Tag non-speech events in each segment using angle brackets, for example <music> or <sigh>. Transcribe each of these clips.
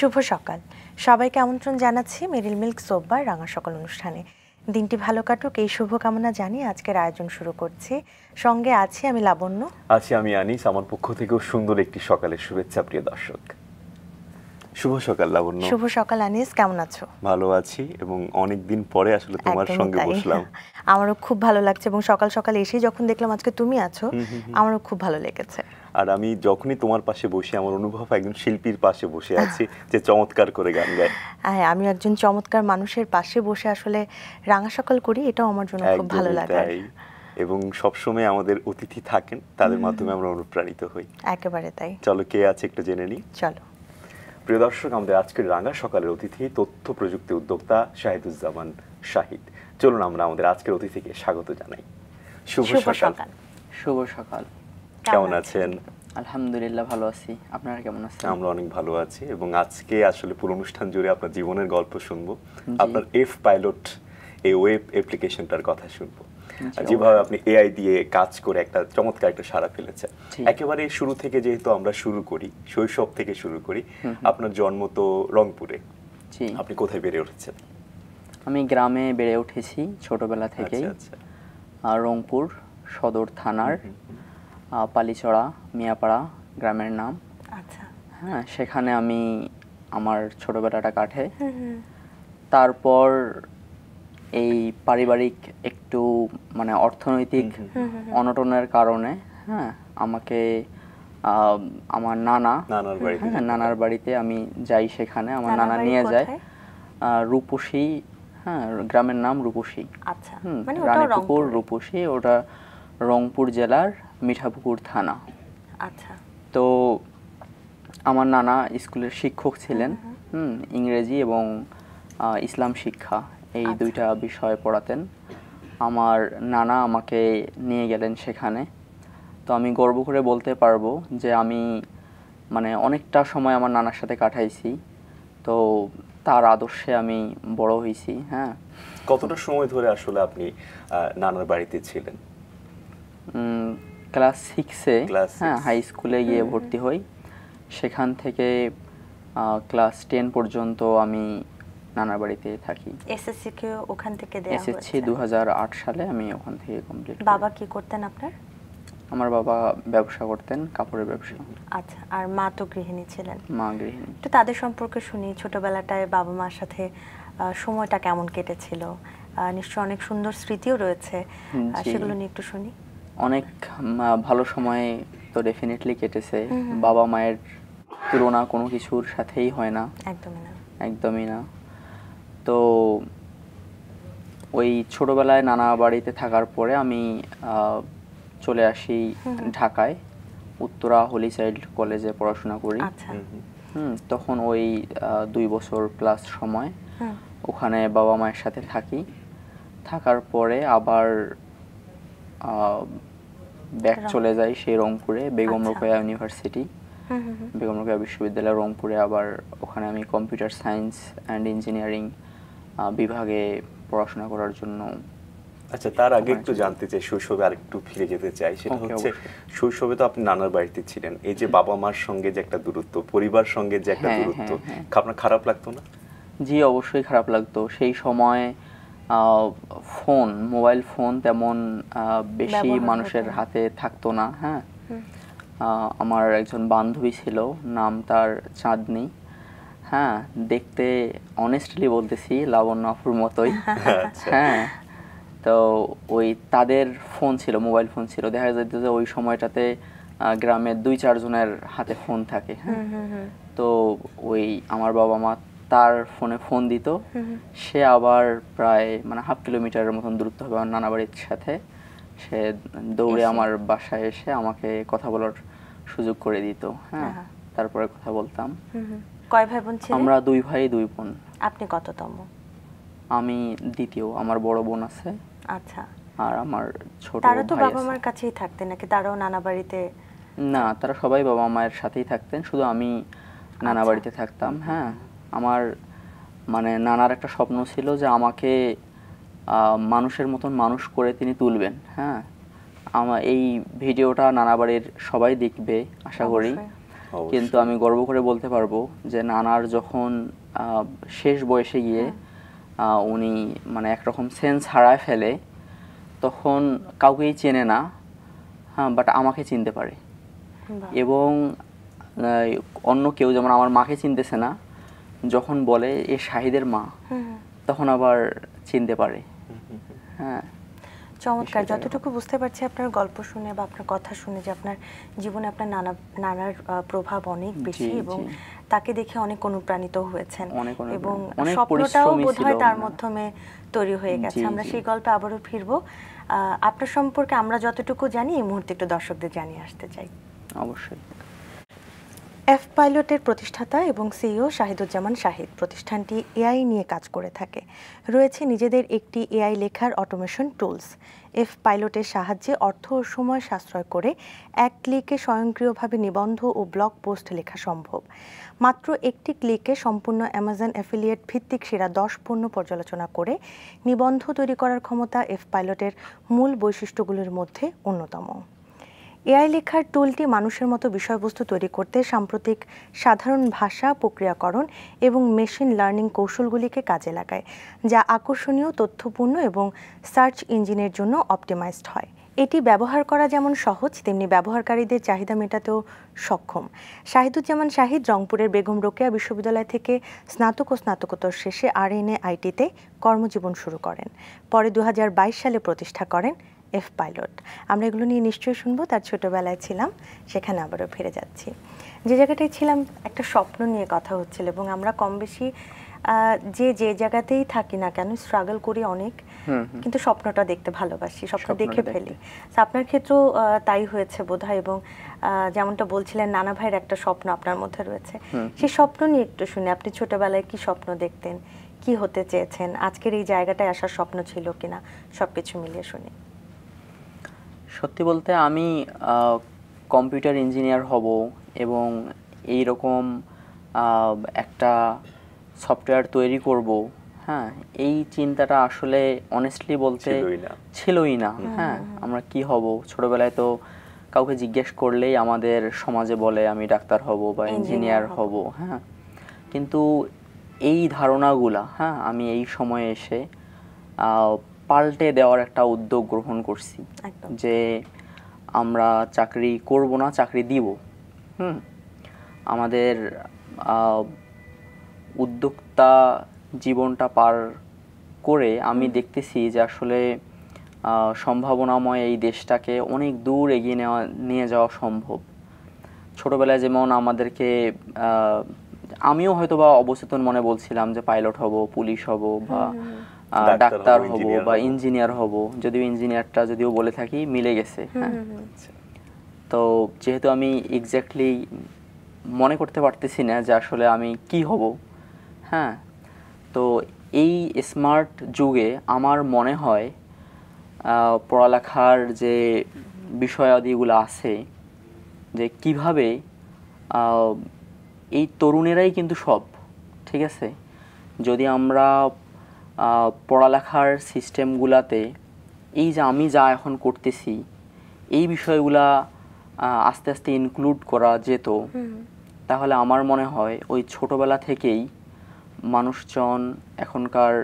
শুভ সকাল সবাইকে আমন্ত্রণ জানাচ্ছি মেরিল মিল্ক সোববার রাঙা সকাল অনুষ্ঠানে দিনটি ভালো কাটুক এই শুভকামনা জানিয়ে আজকের আয়োজন শুরু করছি সঙ্গে আছি আমি লাবণ্য আছি আমি আনিস আমার পক্ষ থেকেও সুন্দর একটি সকালের শুভেচ্ছা প্রিয় দর্শক শুভ সকাল লাবণ্য শুভ সকাল আনিস কেমন আছো ভালো আছি এবং অনেক দিন পরে আসলে তোমার সঙ্গে বসলাম আমারও খুব ভালো লাগছে এবং সকাল সকাল এসে যখন দেখলাম আজকে তুমি আছো আমারও খুব ভালো লেগেছে আর আমি যখনই তোমার পাশে বসে আমার অনুভব একজন শিল্পীর পাশে বসে আছি যে চমৎকার করে গান গায় হ্যাঁ আমি একজন চমৎকার মানুষের পাশে বসে আসলে রাঙা সকাল করি এটাও আমার জন্য খুব ভালো লাগে এবং সবসময় আমাদের অতিথি থাকেন তাদের মাধ্যমে আমরা অনুপ্রাণিত হই একেবারে তাই চলো কে আছে একটু জেনে নিই চলো প্রিয় দর্শক আমাদের আজকের রাঙা সকালের অতিথি তথ্য প্রযুক্তি উদ্যোক্তা শাহিদুজ্জামান শাহিদ চলুন আমরা আমাদের আজকের অতিথিকে স্বাগত জানাই শুভ সকাল শুভ সকাল কেমন আছেন আলহামদুলিল্লাহ ভালো আছি আপনারা কেমন আছেন আমরা অনেক ভালো আছি এবং আজকে আসলে পুরো অনুষ্ঠান জুড়ে আপনার জীবনের গল্প শুনবো আপনার এফ পাইলট এই ওয়েব অ্যাপ্লিকেশনটার কথা শুনবো যেভাবে আপনি এআই দিয়ে কাজ করে একটা চমৎকার একটা সারা ফেলেছে একেবারে শুরু থেকে যেহেতু আমরা শুরু করি শৈশব থেকে শুরু করি আপনার জন্ম তো রংপুরে আপনি কোথায় বেড়ে উঠেছেন আমি গ্রামে বেড়ে উঠেছি ছোটবেলা থেকেই আর আচ্ছা, আচ্ছা। রংপুর সদর থানার পালিচড়া মিয়াপাড়া গ্রামের নাম আচ্ছা। হ্যাঁ সেখানে আমি আমার ছোটবেলাটা কাটে তারপর এই পারিবারিক একটু মানে অর্থনৈতিক অনটনের কারণে হ্যাঁ আমাকে আমার নানা হ্যাঁ, নানার বাড়িতে আমি যাই সেখানে আমার নানা নিয়ে যায় রূপসী হ্যাঁ গ্রামের নাম রূপসী আচ্ছা, মানে রানীপুকুর রূপসী ওটা রংপুর জেলার মিঠাপুকুর থানা আচ্ছা তো আমার নানা স্কুলের শিক্ষক ছিলেন হুম ইংরেজি এবং ইসলাম শিক্ষা এই আচ্ছা। দুইটা বিষয় পড়াতেন আমার নানা আমাকে নিয়ে গেলেন সেখানে তো আমি গর্ব করে বলতে পারবো যে আমি মানে অনেকটা সময় আমার নানার সাথে কাটাইছি তো তার আদর্শে আমি বড় হয়েছি হ্যাঁ কতটা সময় ধরে আসলে আপনি নানার বাড়িতে ছিলেন ক্লাস সিক্সে হ্যাঁ হাই স্কুলে গিয়ে ভর্তি হই সেখান থেকে ক্লাস টেন পর্যন্ত আমি নানার বাড়িতে থাকি এসএসসি কে ওখান থেকে দেয়া হয়েছে এসএসসি 2008 সালে আমি ওখান থেকে কমপ্লিট বাবা কি করতেন আপনার আমার বাবা ব্যবসা করতেন কাপড়ের ব্যবসা আচ্ছা আর মা তো গৃহিণী ছিলেন মা গৃহিণী তো তাদের সম্পর্কে শুনি ছোটবেলাটায় বাবা মার সাথে সময়টা কেমন কেটেছিল নিশ্চয় অনেক সুন্দর স্মৃতিও রয়েছে সেগুলো নিয়ে একটু শুনি অনেক ভালো সময় তো ডেফিনেটলি কেটেছে বাবা মায়ের তুলনা কোনো কিছুর সাথেই হয় না একদমই না তো ওই ছোটবেলায় নানা বাড়িতে থাকার পরে আমি চলে আসি ঢাকায় উত্তরা হোলি চাইল্ড কলেজে পড়াশোনা করি আচ্ছা। হুম তখন ওই দুই বছর প্লাস সময় ওখানে বাবা মায়ের সাথে থাকি থাকার পরে আবার ব্যাক চলে যাই সেই রংপুরে বেগম আচ্ছা। রোকেয়া ইউনিভার্সিটি বেগম রোকেয়া বিশ্ববিদ্যালয় রংপুরে আবার ওখানে আমি কম্পিউটার সায়েন্স অ্যান্ড ইঞ্জিনিয়ারিং বিভাগে পড়াশোনা করার জন্য আচ্ছা তার আগে একটু জানতে চাই শৈশবে আর একটু ফিরে যেতে চাই সেটা হচ্ছে শৈশবে তো আপনি নানার বাড়িতে ছিলেন এই যে বাবা মার সঙ্গে যে একটা দূরত্ব পরিবার সঙ্গে যে একটা হ্যাঁ, দূরত্ব হ্যাঁ, হ্যাঁ। আপনার খারাপ লাগতো না জি অবশ্যই খারাপ লাগতো সেই সময় ফোন মোবাইল ফোন তেমন বেশি মানুষের হাতে থাকতো না হ্যাঁ আমার একজন বান্ধবী ছিল নাম তার চাঁদনি হ্যাঁ দেখতে অনেস্টলি বলতেছি লাবণ্য আপুর মতোই <laughs> আচ্ছা। হ্যাঁ তো ওই তাদের ফোন ছিল মোবাইল ফোন ছিল দেখা যেত যে ওই সময়টাতে গ্রামের দুই চারজনের হাতে ফোন থাকে হ্যাঁ তো ওই আমার বাবা মা তার ফোনে ফোন দিত সে আবার প্রায় মানে হাফ কিলোমিটারের মতন দূরত্ব হবে আমার বাড়ির সাথে সে দৌড়ে আচ্ছা। আমার বাসায় এসে আমাকে কথা বলার সুযোগ করে দিত হ্যাঁ তারপরে কথা বলতাম কয় ভাই বোন ছিল আমরা দুই ভাই দুই বোন আপনি কততম আমি দ্বিতীয় আমার বড় বোন আছে আচ্ছা আর আমার ছোট তারা তো বাবা মার কাছেই থাকতেন নাকি তারাও নানা বাড়িতে না তারা সবাই বাবা মায়ের সাথেই থাকতেন শুধু আমি নানা আচ্ছা। বাড়িতে থাকতাম হ্যাঁ আমার মানে নানার একটা স্বপ্ন ছিল যে আমাকে মানুষের মতন মানুষ করে তিনি তুলবেন হ্যাঁ আমার এই ভিডিওটা নানা বাড়ির সবাই দেখবে আশা করি কিন্তু আমি গর্ব করে বলতে পারবো যে নানার যখন শেষ বয়সে গিয়ে হ্যাঁ। উনি মানে একরকম সেন্স হারায় ফেলে তখন কাউকেই চেনে না হ্যাঁ বাট আমাকে চিনতে পারে এবং অন্য কেউ যেমন আমার মাকে চিনতেছে না যখন বলে এ শাহিদের মা তখন আবার চিনতে পারে হ্যাঁ চমৎকার যতটুকু বুঝতে পারছি আপনার গল্প শুনে বা আপনার কথা শুনে যে আপনার জীবনে আপনার নানা নানার প্রভাব অনেক বেশি এবং তাকে দেখে অনেক অনুপ্রাণিত হয়েছেন এবং স্বপ্নটাও বোধহয় তার মাধ্যমে তৈরি হয়ে গেছে আমরা সেই গল্পে আবারও ফিরবো আপনার সম্পর্কে আমরা যতটুকু জানি এই মুহূর্তে একটু দর্শকদের জানিয়ে আসতে চাই অবশ্যই এফ পাইলটের প্রতিষ্ঠাতা এবং সিইও e শাহিদুজ্জামান শাহিদ প্রতিষ্ঠানটি এআই নিয়ে কাজ করে থাকে রয়েছে নিজেদের একটি এআই লেখার অটোমেশন টুলস এফ পাইলটের সাহায্যে অর্থ ও সময় সাশ্রয় করে এক ক্লিকে স্বয়ংক্রিয়ভাবে নিবন্ধ ও ব্লগ পোস্ট লেখা সম্ভব মাত্র একটি ক্লিকে সম্পূর্ণ অ্যামাজন অ্যাফিলিয়েট ভিত্তিক সেরা দশ পণ্য পর্যালোচনা করে নিবন্ধ তৈরি করার ক্ষমতা এফ পাইলটের মূল বৈশিষ্ট্যগুলির মধ্যে অন্যতম এআই লেখার টুলটি মানুষের মতো বিষয়বস্তু তৈরি করতে সাম্প্রতিক সাধারণ ভাষা প্রক্রিয়াকরণ এবং মেশিন লার্নিং কৌশলগুলিকে কাজে লাগায় যা আকর্ষণীয় তথ্যপূর্ণ এবং সার্চ ইঞ্জিনের জন্য অপটিমাইজড হয় এটি ব্যবহার করা যেমন সহজ তেমনি ব্যবহারকারীদের চাহিদা মেটাতেও সক্ষম শাহিদুজ্জামান শাহিদ রংপুরের বেগম রোকেয়া বিশ্ববিদ্যালয় থেকে স্নাতক ও স্নাতকোত্তর শেষে আর এন আইটিতে কর্মজীবন শুরু করেন পরে দু সালে প্রতিষ্ঠা করেন এফ পাইলট আমরা এগুলো নিয়ে নিশ্চয়ই শুনবো তার ছোটোবেলায় ছিলাম সেখানে আবারও ফিরে যাচ্ছি যে জায়গাটায় ছিলাম একটা স্বপ্ন নিয়ে কথা হচ্ছিল এবং আমরা কম বেশি যে যে জায়গাতেই থাকি না কেন স্ট্রাগল করি অনেক কিন্তু স্বপ্নটা দেখতে ভালোবাসি স্বপ্ন দেখে ফেলি আপনার ক্ষেত্রেও তাই হয়েছে বোধ এবং যেমনটা বলছিলেন নানা ভাইয়ের একটা স্বপ্ন আপনার মধ্যে রয়েছে সেই স্বপ্ন নিয়ে একটু শুনে আপনি ছোটবেলায় কি স্বপ্ন দেখতেন কি হতে চেয়েছেন আজকের এই জায়গাটায় আসার স্বপ্ন ছিল কিনা সবকিছু মিলিয়ে শুনি সত্যি বলতে আমি কম্পিউটার ইঞ্জিনিয়ার হব এবং এই রকম একটা সফটওয়্যার তৈরি করব হ্যাঁ এই চিন্তাটা আসলে অনেস্টলি বলতে ছিলই না হ্যাঁ আমরা কি হব ছোটবেলায় তো কাউকে জিজ্ঞেস করলেই আমাদের সমাজে বলে আমি ডাক্তার হব বা ইঞ্জিনিয়ার হব হ্যাঁ কিন্তু এই ধারণাগুলা হ্যাঁ আমি এই সময়ে এসে পাল্টে দেওয়ার একটা উদ্যোগ গ্রহণ করছি যে আমরা চাকরি করব না চাকরি দিব হুম আমাদের উদ্যোক্তা জীবনটা পার করে আমি দেখতেছি যে আসলে সম্ভাবনাময় এই দেশটাকে অনেক দূর এগিয়ে নেওয়া নিয়ে যাওয়া সম্ভব ছোটোবেলায় যেমন আমাদেরকে আমিও হয়তো বা অবচেতন মনে বলছিলাম যে পাইলট হব পুলিশ হব বা ডাক্তার হব বা ইঞ্জিনিয়ার হব যদিও ইঞ্জিনিয়ারটা যদিও বলে থাকি মিলে গেছে হ্যাঁ আচ্ছা। তো যেহেতু আমি এক্স্যাক্টলি মনে করতে পারতেছি না যে আসলে আমি কি হব হ্যাঁ তো এই স্মার্ট যুগে আমার মনে হয় পড়ালেখার যে বিষয়াদিগুলো আছে যে কিভাবে এই তরুণেরাই কিন্তু সব ঠিক আছে যদি আমরা পড়ালেখার সিস্টেমগুলাতে এই যে আমি যা এখন করতেছি এই বিষয়গুলা আস্তে আস্তে ইনক্লুড করা যেত তাহলে আমার মনে হয় ওই ছোটবেলা থেকেই মানুষজন এখনকার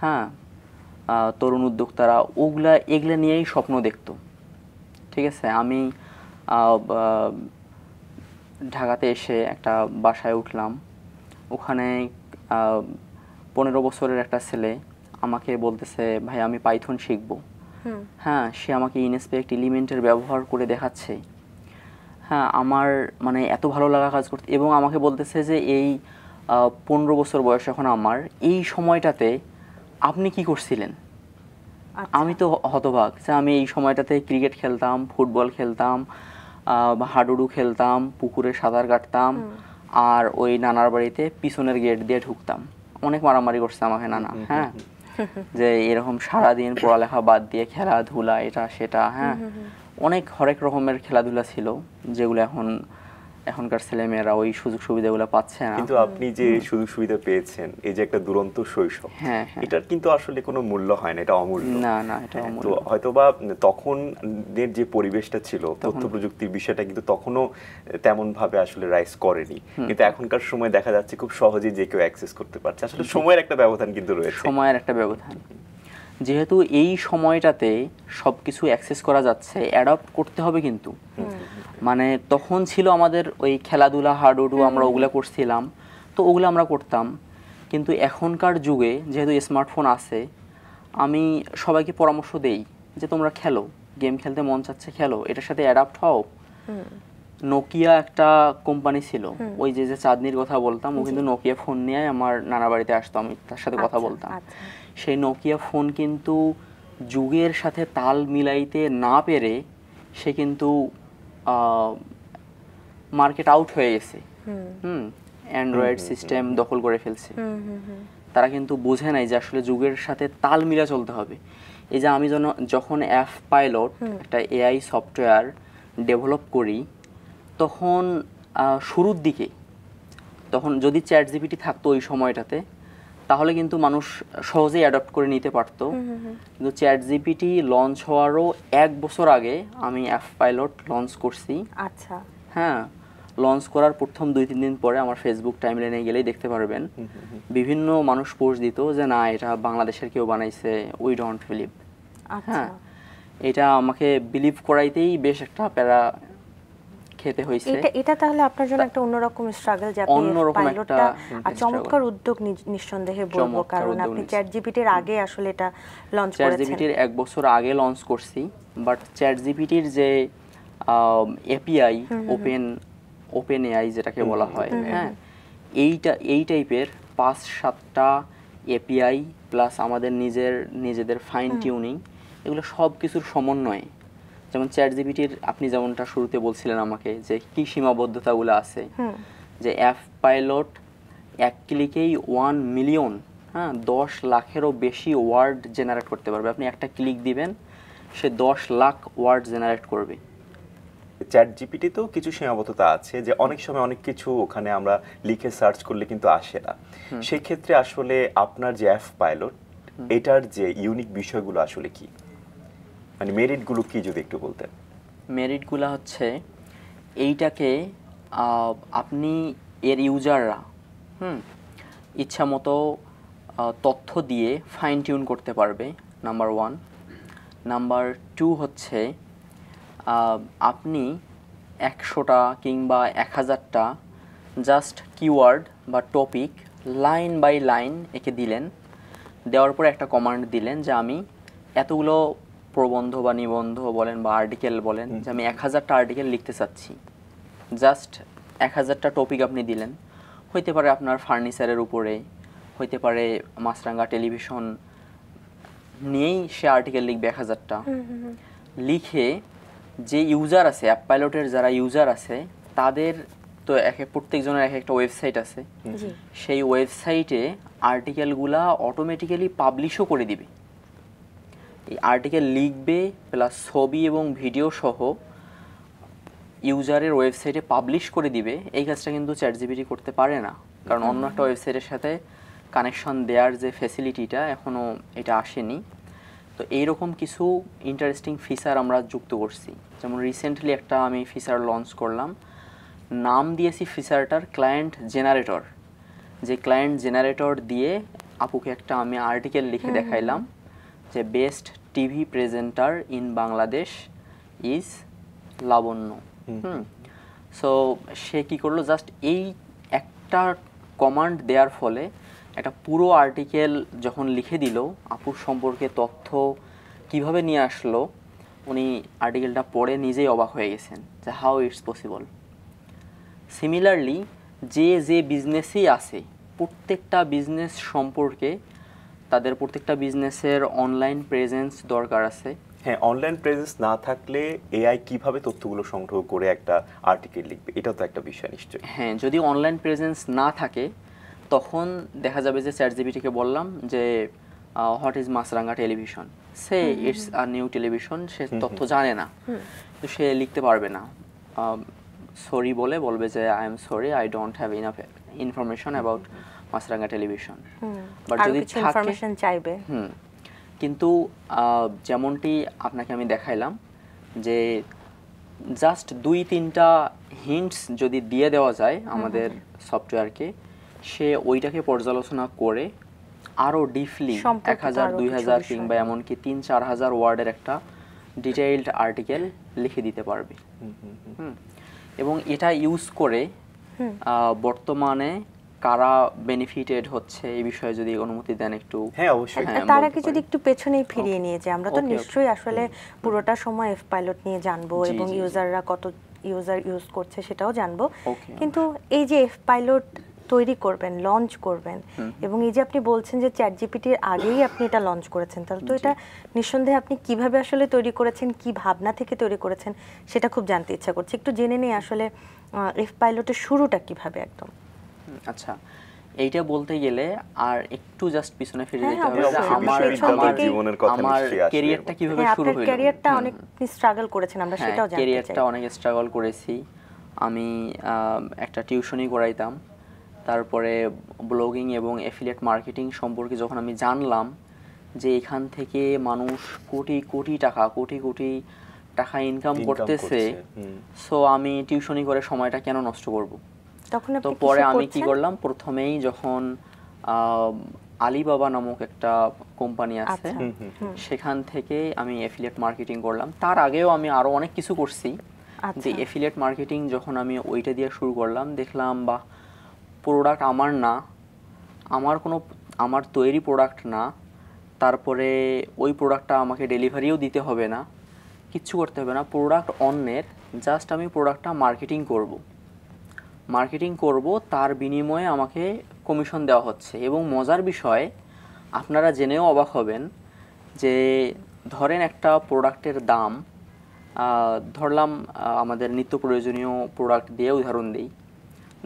হ্যাঁ তরুণ উদ্যোক্তারা ওগুলা এগুলা নিয়েই স্বপ্ন দেখত ঠিক আছে আমি ঢাকাতে এসে একটা বাসায় উঠলাম ওখানে পনেরো বছরের একটা ছেলে আমাকে বলতেছে ভাই আমি পাইথন শিখব হ্যাঁ সে আমাকে একটি লিমেন্টের ব্যবহার করে দেখাচ্ছে হ্যাঁ আমার মানে এত ভালো লাগা কাজ করতে এবং আমাকে বলতেছে যে এই পনেরো বছর বয়স এখন আমার এই সময়টাতে আপনি কি করছিলেন আচ্ছা। আমি তো হতভাগ যে আমি এই সময়টাতে ক্রিকেট খেলতাম ফুটবল খেলতাম হাডুডু খেলতাম পুকুরে সাঁতার কাটতাম আর ওই নানার বাড়িতে পিছনের গেট দিয়ে ঢুকতাম অনেক মারামারি করছে আমাকে নানা হ্যাঁ যে এরকম সারাদিন পড়ালেখা বাদ দিয়ে খেলাধুলা এটা সেটা হ্যাঁ অনেক হরেক রকমের খেলাধুলা ছিল যেগুলো এখন এখনকার ছেলেমেয়েরা ওই সুযোগ সুবিধাগুলো পাচ্ছে না কিন্তু আপনি যে সুযোগ সুবিধা পেয়েছেন এই যে একটা দুরন্ত শৈশব হ্যাঁ, হ্যাঁ এটার কিন্তু আসলে কোনো মূল্য হয় না এটা অমূল্য না না এটা হ্যাঁ, অমূল্য হয়তোবা তখন এর যে পরিবেশটা ছিল তথ্য প্রযুক্তির বিষয়টা কিন্তু তখনো তেমন ভাবে আসলে রাইজ করেনি কিন্তু এখনকার সময় দেখা যাচ্ছে খুব সহজে যে কেউ অ্যাক্সেস করতে পারছে আসলে সময়ের একটা ব্যবধান কিন্তু রয়েছে সময়ের একটা ব্যবধান যেহেতু এই সময়টাতে সব কিছু অ্যাক্সেস করা যাচ্ছে অ্যাডাপ্ট করতে হবে কিন্তু মানে তখন ছিল আমাদের ওই খেলাধুলা হাডুডু আমরা ওগুলো করছিলাম তো ওগুলো আমরা করতাম কিন্তু এখনকার যুগে যেহেতু স্মার্টফোন আছে আমি সবাইকে পরামর্শ দেই যে তোমরা খেলো গেম খেলতে মন চাচ্ছে খেলো এটার সাথে অ্যাডাপ্ট হও নোকিয়া একটা কোম্পানি ছিল ওই যে যে চাঁদনির কথা বলতাম ও কিন্তু নোকিয়া ফোন নিয়ে আমার নানা বাড়িতে আসতো আমি তার সাথে কথা আচ্ছা, বলতাম আচ্ছা। সেই নোকিয়া ফোন কিন্তু যুগের সাথে তাল মিলাইতে না পেরে সে কিন্তু মার্কেট আউট হয়ে গেছে হুম অ্যান্ড্রয়েড সিস্টেম দখল করে ফেলছে তারা কিন্তু বোঝে নাই যে আসলে যুগের সাথে তাল মিলা চলতে হবে এই যে আমি যেন যখন অ্যাপ পাইলট একটা এআই সফটওয়্যার ডেভেলপ করি তখন শুরুর দিকে তখন যদি চ্যাট জিপিটি থাকতো ওই সময়টাতে তাহলে কিন্তু মানুষ সহজেই অ্যাডপ্ট করে নিতে পারত কিন্তু চ্যাট জিপিটি লঞ্চ হওয়ারও এক বছর আগে আমি অ্যাপ পাইলট লঞ্চ করছি আচ্ছা হ্যাঁ লঞ্চ করার প্রথম দুই তিন দিন পরে আমার ফেসবুক টাইমলাইনে গেলেই দেখতে পারবেন বিভিন্ন মানুষ পোস্ট দিত যে না এটা বাংলাদেশের কেউ বানাইছে উই ডোন্ট বিলিভ হ্যাঁ এটা আমাকে বিলিভ করাইতেই বেশ একটা প্যারা খেতে হয়েছে এটা এটা তাহলে আপনার জন্য একটা অন্যরকম স্ট্রাগল যে আপনি পাইলটটা আর চমৎকার উদ্যোগ নিঃসন্দেহে বলবো কারণ আপনি চ্যাট এর আগে আসলে এটা লঞ্চ করেছেন চ্যাট এর এক বছর আগে লঞ্চ করছি বাট চ্যাট এর যে এপিআই ওপেন ওপেন এআই যেটাকে বলা হয় হ্যাঁ এইটা এই টাইপের পাঁচ সাতটা এপিআই প্লাস আমাদের নিজের নিজেদের ফাইন টিউনিং এগুলো সব কিছুর সমন্বয়ে যেমন চ্যাট জিবিটির আপনি যেমনটা শুরুতে বলছিলেন আমাকে যে কি সীমাবদ্ধতাগুলো আছে যে অ্যাপ পাইলট এক ক্লিকেই ওয়ান মিলিয়ন হ্যাঁ দশ লাখেরও বেশি ওয়ার্ড জেনারেট করতে পারবে আপনি একটা ক্লিক দিবেন সে দশ লাখ ওয়ার্ড জেনারেট করবে চ্যাট জিপিটিতেও কিছু সীমাবদ্ধতা আছে যে অনেক সময় অনেক কিছু ওখানে আমরা লিখে সার্চ করলে কিন্তু আসে না সেই ক্ষেত্রে আসলে আপনার যে অ্যাপ পাইলট এটার যে ইউনিক বিষয়গুলো আসলে কি মানে মেরিটগুলো কি যদি একটু বলতেন মেরিটগুলো হচ্ছে এইটাকে আপনি এর ইউজাররা হুম ইচ্ছা মতো তথ্য দিয়ে ফাইন টিউন করতে পারবে নাম্বার ওয়ান নাম্বার টু হচ্ছে আপনি একশোটা কিংবা এক হাজারটা জাস্ট কিওয়ার্ড বা টপিক লাইন বাই লাইন একে দিলেন দেওয়ার পরে একটা কমান্ড দিলেন যে আমি এতগুলো প্রবন্ধ বা নিবন্ধ বলেন বা আর্টিকেল বলেন যে আমি এক হাজারটা আর্টিকেল লিখতে চাচ্ছি জাস্ট এক হাজারটা টপিক আপনি দিলেন হইতে পারে আপনার ফার্নিচারের উপরে হইতে পারে মাছরাঙ্গা টেলিভিশন নিয়েই সে আর্টিকেল লিখবে এক হাজারটা লিখে যে ইউজার আছে অ্যাপ পাইলটের যারা ইউজার আছে তাদের তো এক এক প্রত্যেকজনের এক একটা ওয়েবসাইট আছে সেই ওয়েবসাইটে আর্টিকেলগুলা অটোমেটিক্যালি পাবলিশও করে দিবে এই আর্টিকেল লিখবে প্লাস ছবি এবং ভিডিও সহ ইউজারের ওয়েবসাইটে পাবলিশ করে দিবে এই কাজটা কিন্তু চ্যাট জিবিটি করতে পারে না কারণ অন্য একটা ওয়েবসাইটের সাথে কানেকশন দেওয়ার যে ফ্যাসিলিটিটা এখনও এটা আসেনি তো এইরকম কিছু ইন্টারেস্টিং ফিচার আমরা যুক্ত করছি যেমন রিসেন্টলি একটা আমি ফিচার লঞ্চ করলাম নাম দিয়েছি ফিচারটার ক্লায়েন্ট জেনারেটর যে ক্লায়েন্ট জেনারেটর দিয়ে আপুকে একটা আমি আর্টিকেল লিখে দেখাইলাম যে best TV presenter in Bangladesh is Labanya হুম সো সে কি করলো জাস্ট এই একটা কমান্ড দেওয়ার ফলে একটা পুরো আর্টিকেল যখন লিখে দিল আপুর সম্পর্কে তথ্য কিভাবে নিয়ে আসলো উনি আর্টিকেলটা পড়ে নিজেই অবাক হয়ে গেছেন যে হাউ ইটস পসিবল সিমিলারলি যে যে বিজনেসই আছে প্রত্যেকটা বিজনেস সম্পর্কে তাদের প্রত্যেকটা বিজনেসের অনলাইন প্রেজেন্স দরকার আছে হ্যাঁ অনলাইন প্রেজেন্স না থাকলে এআই কিভাবে তথ্যগুলো সংগ্রহ করে একটা আর্টিকেল লিখবে এটাও তো একটা বিষয় নিশ্চয় হ্যাঁ যদি অনলাইন প্রেজেন্স না থাকে তখন দেখা যাবে যে চ্যাট জিবিটিকে বললাম যে হোয়াট ইজ মাছরাঙ্গা টেলিভিশন সে ইটস আ নিউ টেলিভিশন সে তথ্য জানে না তো সে লিখতে পারবে না সরি বলে বলবে যে I am sorry I don't have enough information about Maasranga television যদি ইনফরমেশন চাইবে কিন্তু যেমনটি আপনাকে আমি দেখাইলাম যে জাস্ট দুই তিনটা হিন্টস যদি দিয়ে দেওয়া যায় আমাদের সফটওয়্যারকে সে ওইটাকে পর্যালোচনা করে আরও ডিপলি এক হাজার দুই হাজার কিংবা এমনকি তিন চার হাজার ওয়ার্ডের একটা ডিটেইলড আর্টিকেল লিখে দিতে পারবে এবং এটা ইউজ করে বর্তমানে কারা বেনিফিটেড হচ্ছে এই বিষয়ে যদি অনুমতি দেন একটু হ্যাঁ অবশ্যই হ্যাঁ, তার আগে যদি একটু পেছনে ফিরিয়ে নিয়ে যাই আমরা তো নিশ্চয়ই আসলে পুরোটা সময় এফ পাইলট নিয়ে জানবো এবং ইউজাররা কত ইউজার ইউজ করছে সেটাও জানবো কিন্তু এই যে এফ পাইলট তৈরি করবেন লঞ্চ করবেন এবং এই যে আপনি বলছেন যে চ্যাট জিপিটির আগেই আপনি এটা লঞ্চ করেছেন তাহলে তো এটা নিঃসন্দেহে আপনি কিভাবে আসলে তৈরি করেছেন কি ভাবনা থেকে তৈরি করেছেন সেটা খুব জানতে ইচ্ছা করছে একটু জেনে নেই আসলে এফ পাইলটের শুরুটা কিভাবে একদম আচ্ছা এইটা বলতে গেলে আর একটু জাস্ট পিছনে ফিরে হ্যাঁ, যেতে হ্যাঁ, হবে আমার আমার জীবনের কথা আমার ক্যারিয়ারটা কিভাবে হ্যাঁ, শুরু হলো ক্যারিয়ারটা অনেক স্ট্রাগল করেছেন আমরা সেটাও জানতে চাই ক্যারিয়ারটা অনেক স্ট্রাগল করেছি আমি একটা টিউশনই করাইতাম তারপরে ব্লগিং এবং অ্যাফিলিয়েট মার্কেটিং সম্পর্কে যখন আমি জানলাম যে এখান থেকে মানুষ কোটি কোটি টাকা কোটি কোটি টাকা ইনকাম করতেছে সো আমি টিউশনই করে সময়টা কেন নষ্ট করবো তখন তো পরে আমি কি করলাম প্রথমেই যখন আলিবাবা নামক একটা কোম্পানি আছে আচ্ছা। সেখান থেকে আমি এফিলিয়েট মার্কেটিং করলাম তার আগেও আমি আরো অনেক কিছু করছি আচ্ছা। যে এফিলিয়েট মার্কেটিং যখন আমি ওইটা দিয়ে শুরু করলাম দেখলাম বা প্রোডাক্ট আমার না আমার কোনো আমার তৈরি প্রোডাক্ট না তারপরে ওই প্রোডাক্টটা আমাকে ডেলিভারিও দিতে হবে না কিচ্ছু করতে হবে না প্রোডাক্ট অন্যের জাস্ট আমি প্রোডাক্টটা মার্কেটিং করবো মার্কেটিং করব তার বিনিময়ে আমাকে কমিশন দেওয়া হচ্ছে এবং মজার বিষয় আপনারা জেনেও অবাক হবেন যে ধরেন একটা প্রোডাক্টের দাম ধরলাম আমাদের নিত্য প্রয়োজনীয় প্রোডাক্ট দিয়ে উদাহরণ দিই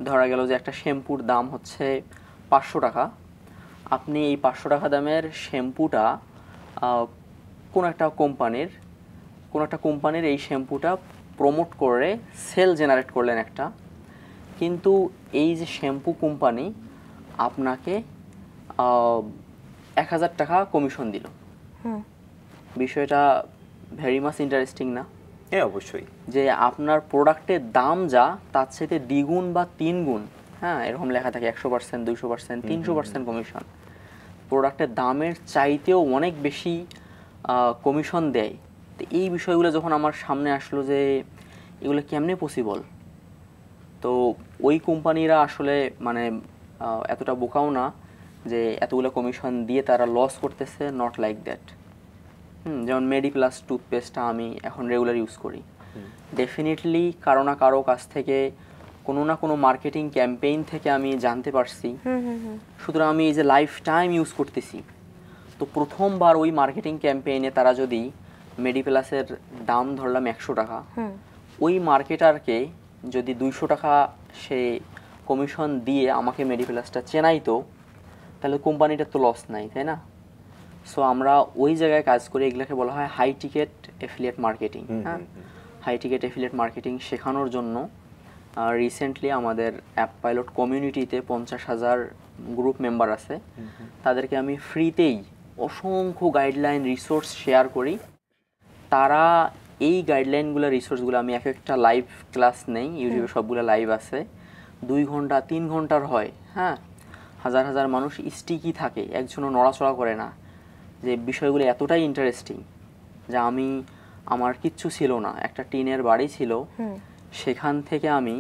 ধরা গেল যে একটা শ্যাম্পুর দাম হচ্ছে পাঁচশো টাকা আপনি এই পাঁচশো টাকা দামের শ্যাম্পুটা কোনো একটা কোম্পানির কোনো একটা কোম্পানির এই শ্যাম্পুটা প্রমোট করে সেল জেনারেট করলেন একটা কিন্তু এই যে শ্যাম্পু কোম্পানি আপনাকে এক হাজার টাকা কমিশন দিল বিষয়টা ভেরি মাস ইন্টারেস্টিং না হ্যাঁ অবশ্যই যে আপনার প্রোডাক্টের দাম যা তার সাথে দ্বিগুণ বা তিন গুণ হ্যাঁ এরকম লেখা থাকে একশো পার্সেন্ট দুইশো পার্সেন্ট তিনশো পার্সেন্ট কমিশন প্রোডাক্টের দামের চাইতেও অনেক বেশি কমিশন দেয় তো এই বিষয়গুলো যখন আমার সামনে আসলো যে এগুলো কেমনে পসিবল তো ওই কোম্পানিরা আসলে মানে এতটা বোকাও না যে এতগুলো কমিশন দিয়ে তারা লস করতেছে নট লাইক দ্যাট হুম যেমন মেডি প্লাস টুথপেস্টটা আমি এখন রেগুলার ইউজ করি ডেফিনেটলি কারো না কারো কাছ থেকে কোনো না কোনো মার্কেটিং ক্যাম্পেইন থেকে আমি জানতে পারছি সুতরাং আমি এই যে লাইফ টাইম ইউজ করতেছি তো প্রথমবার ওই মার্কেটিং ক্যাম্পেইনে তারা যদি মেডি প্লাসের দাম ধরলাম একশো টাকা ওই মার্কেটারকে যদি দুইশো টাকা সে কমিশন দিয়ে আমাকে মেডিপ্লাসটা তো তাহলে কোম্পানিটার তো লস নাই তাই না সো আমরা ওই জায়গায় কাজ করে এগুলোকে বলা হয় হাই টিকেট এফিলিয়েট মার্কেটিং হ্যাঁ হাই টিকেট এফিলিয়েট মার্কেটিং শেখানোর জন্য রিসেন্টলি আমাদের অ্যাপ পাইলট কমিউনিটিতে পঞ্চাশ হাজার গ্রুপ মেম্বার আছে তাদেরকে আমি ফ্রিতেই অসংখ্য গাইডলাইন রিসোর্স শেয়ার করি তারা এই গাইডলাইনগুলো রিসোর্সগুলো আমি এক একটা লাইভ ক্লাস নেই ইউটিউবে সবগুলো লাইভ আছে দুই ঘন্টা তিন ঘন্টার হয় হ্যাঁ হাজার হাজার মানুষ স্টিকই থাকে একজনও নড়াচড়া করে না যে বিষয়গুলো এতটাই ইন্টারেস্টিং যা আমি আমার কিচ্ছু ছিল না একটা টিনের বাড়ি ছিল সেখান থেকে আমি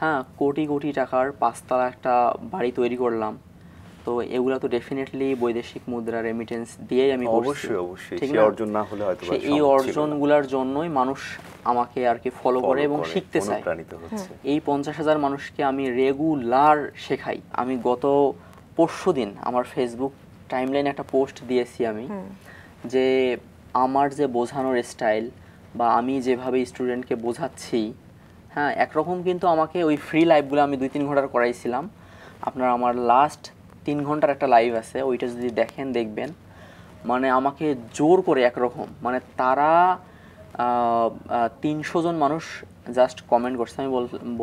হ্যাঁ কোটি কোটি টাকার পাঁচতলা একটা বাড়ি তৈরি করলাম তো এগুলো তো ডেফিনেটলি বৈদেশিক মুদ্রা রেমিটেন্স দিয়েই আমি অবশ্যই অবশ্যই সেই অর্জন না হলে হয়তো এই অর্জনগুলোর জন্যই মানুষ আমাকে আর কি ফলো করে এবং শিখতে চায় এই পঞ্চাশ হাজার মানুষকে আমি রেগুলার শেখাই আমি গত পরশু দিন আমার ফেসবুক টাইমলাইনে একটা পোস্ট দিয়েছি আমি যে আমার যে বোঝানোর স্টাইল বা আমি যেভাবে স্টুডেন্টকে বোঝাচ্ছি হ্যাঁ একরকম কিন্তু আমাকে ওই ফ্রি লাইভগুলো আমি দুই তিন ঘন্টার করাইছিলাম আপনার আমার লাস্ট তিন ঘন্টার একটা লাইভ আছে ওইটা যদি দেখেন দেখবেন মানে আমাকে জোর করে একরকম মানে তারা তিনশো জন মানুষ জাস্ট কমেন্ট করছে আমি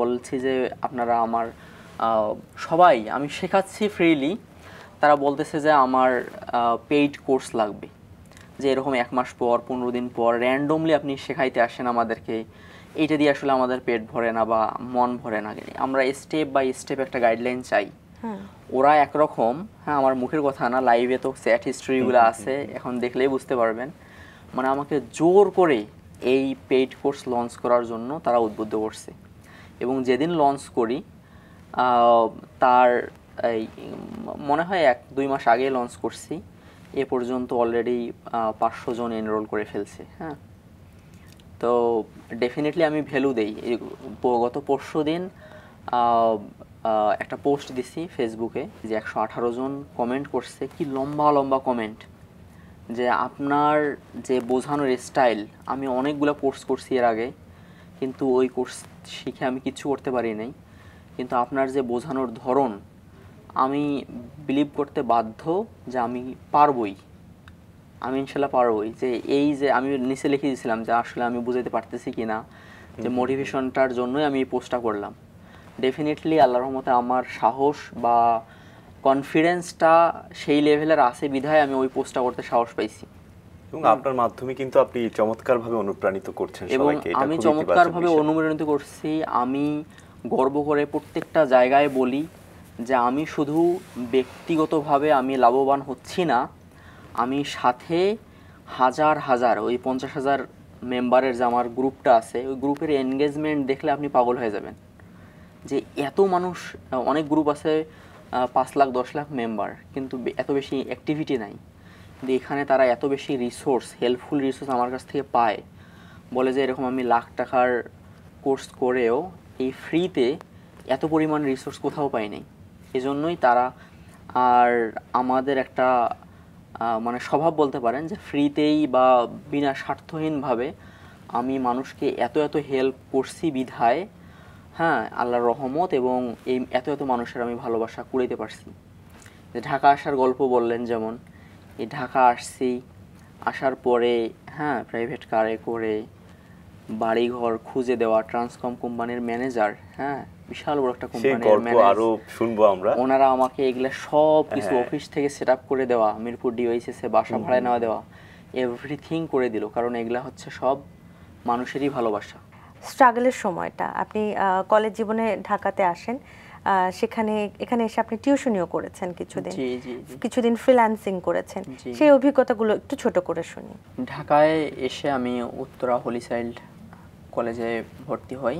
বলছি যে আপনারা আমার সবাই আমি শেখাচ্ছি ফ্রিলি তারা বলতেছে যে আমার পেইড কোর্স লাগবে যে এরকম এক মাস পর পনেরো দিন পর র্যান্ডমলি আপনি শেখাইতে আসেন আমাদেরকে এইটা দিয়ে আসলে আমাদের পেট ভরে না বা মন ভরে না আমরা স্টেপ বাই স্টেপ একটা গাইডলাইন চাই হ্যাঁ। ওরা একরকম হ্যাঁ আমার মুখের কথা না লাইভে তো স্যাট হিস্ট্রিগুলো আছে এখন দেখলেই বুঝতে পারবেন মানে আমাকে জোর করে এই পেইড কোর্স লঞ্চ করার জন্য তারা উদ্বুদ্ধ করছে এবং যেদিন লঞ্চ করি তার এই মনে হয় এক দুই মাস আগে লঞ্চ করছি এ পর্যন্ত অলরেডি পাঁচশো জন এনরোল করে ফেলছে হ্যাঁ তো ডেফিনেটলি আমি ভ্যালু দেই গত পরশু দিন একটা পোস্ট দিছি ফেসবুকে যে একশো আঠারো জন কমেন্ট করছে কি লম্বা লম্বা কমেন্ট যে আপনার যে বোঝানোর স্টাইল আমি অনেকগুলো কোর্স করছি এর আগে কিন্তু ওই কোর্স শিখে আমি কিছু করতে পারি নাই কিন্তু আপনার যে বোঝানোর ধরন আমি বিলিভ করতে বাধ্য যে আমি পারবই আমি ইনশাল্লাহ পারবই যে এই যে আমি নিচে লিখে দিয়েছিলাম যে আসলে আমি বুঝাতে পারতেছি কি না যে মোটিভেশনটার জন্যই আমি এই পোস্টটা করলাম ডেফিনেটলি আল্লাহর রহমতে আমার সাহস বা কনফিডেন্সটা সেই লেভেলের আছে বিধায় আমি ওই পোস্টটা করতে সাহস পাইছি এবং আপনার মাধ্যমে কিন্তু আপনি চমৎকারভাবে অনুপ্রাণিত করছেন এবং আমি চমৎকারভাবে অনুপ্রাণিত করছি আমি গর্ব করে প্রত্যেকটা জায়গায় বলি যে আমি শুধু ব্যক্তিগতভাবে আমি লাভবান হচ্ছি না আমি সাথে হাজার হাজার ওই পঞ্চাশ হাজার মেম্বারের যে আমার গ্রুপটা আছে ওই গ্রুপের এনগেজমেন্ট দেখলে আপনি পাগল হয়ে যাবেন যে এত মানুষ অনেক গ্রুপ আছে পাঁচ লাখ দশ লাখ মেম্বার কিন্তু এত বেশি অ্যাক্টিভিটি নাই কিন্তু এখানে তারা এত বেশি রিসোর্স হেল্পফুল রিসোর্স আমার কাছ থেকে পায় বলে যে এরকম আমি লাখ টাকার কোর্স করেও এই ফ্রিতে এত পরিমাণ রিসোর্স কোথাও পাই নাই এজন্যই তারা আর আমাদের একটা মানে স্বভাব বলতে পারেন যে ফ্রিতেই বা বিনা স্বার্থহীনভাবে আমি মানুষকে এত এত হেল্প করছি বিধায় হ্যাঁ আল্লাহর রহমত এবং এই এত এত মানুষের আমি ভালোবাসা কুড়াইতে পারছি যে ঢাকা আসার গল্প বললেন যেমন এই ঢাকা আসছি আসার পরে হ্যাঁ প্রাইভেট কারে করে বাড়িঘর খুঁজে দেওয়া ট্রান্সকম কোম্পানির ম্যানেজার হ্যাঁ বিশাল বড় একটা কোম্পানির শুনবো আমরা ওনারা আমাকে এগুলা সব কিছু অফিস হ্যাঁ। থেকে সেট আপ করে দেওয়া মিরপুর এ বাসা ভাড়ায় নেওয়া দেওয়া এভরিথিং করে দিল কারণ এগুলা হচ্ছে সব মানুষেরই ভালোবাসা স্ট্রাগলের সময়টা আপনি কলেজ জীবনে ঢাকাতে আসেন সেখানে এখানে এসে আপনি টিউশনিও করেছেন কিছুদিন কিছুদিন ফ্রিল্যান্সিং করেছেন সেই অভিজ্ঞতাগুলো একটু ছোট করে শুনি ঢাকায় এসে আমি উত্তরা হোলি চাইল্ড কলেজে ভর্তি হই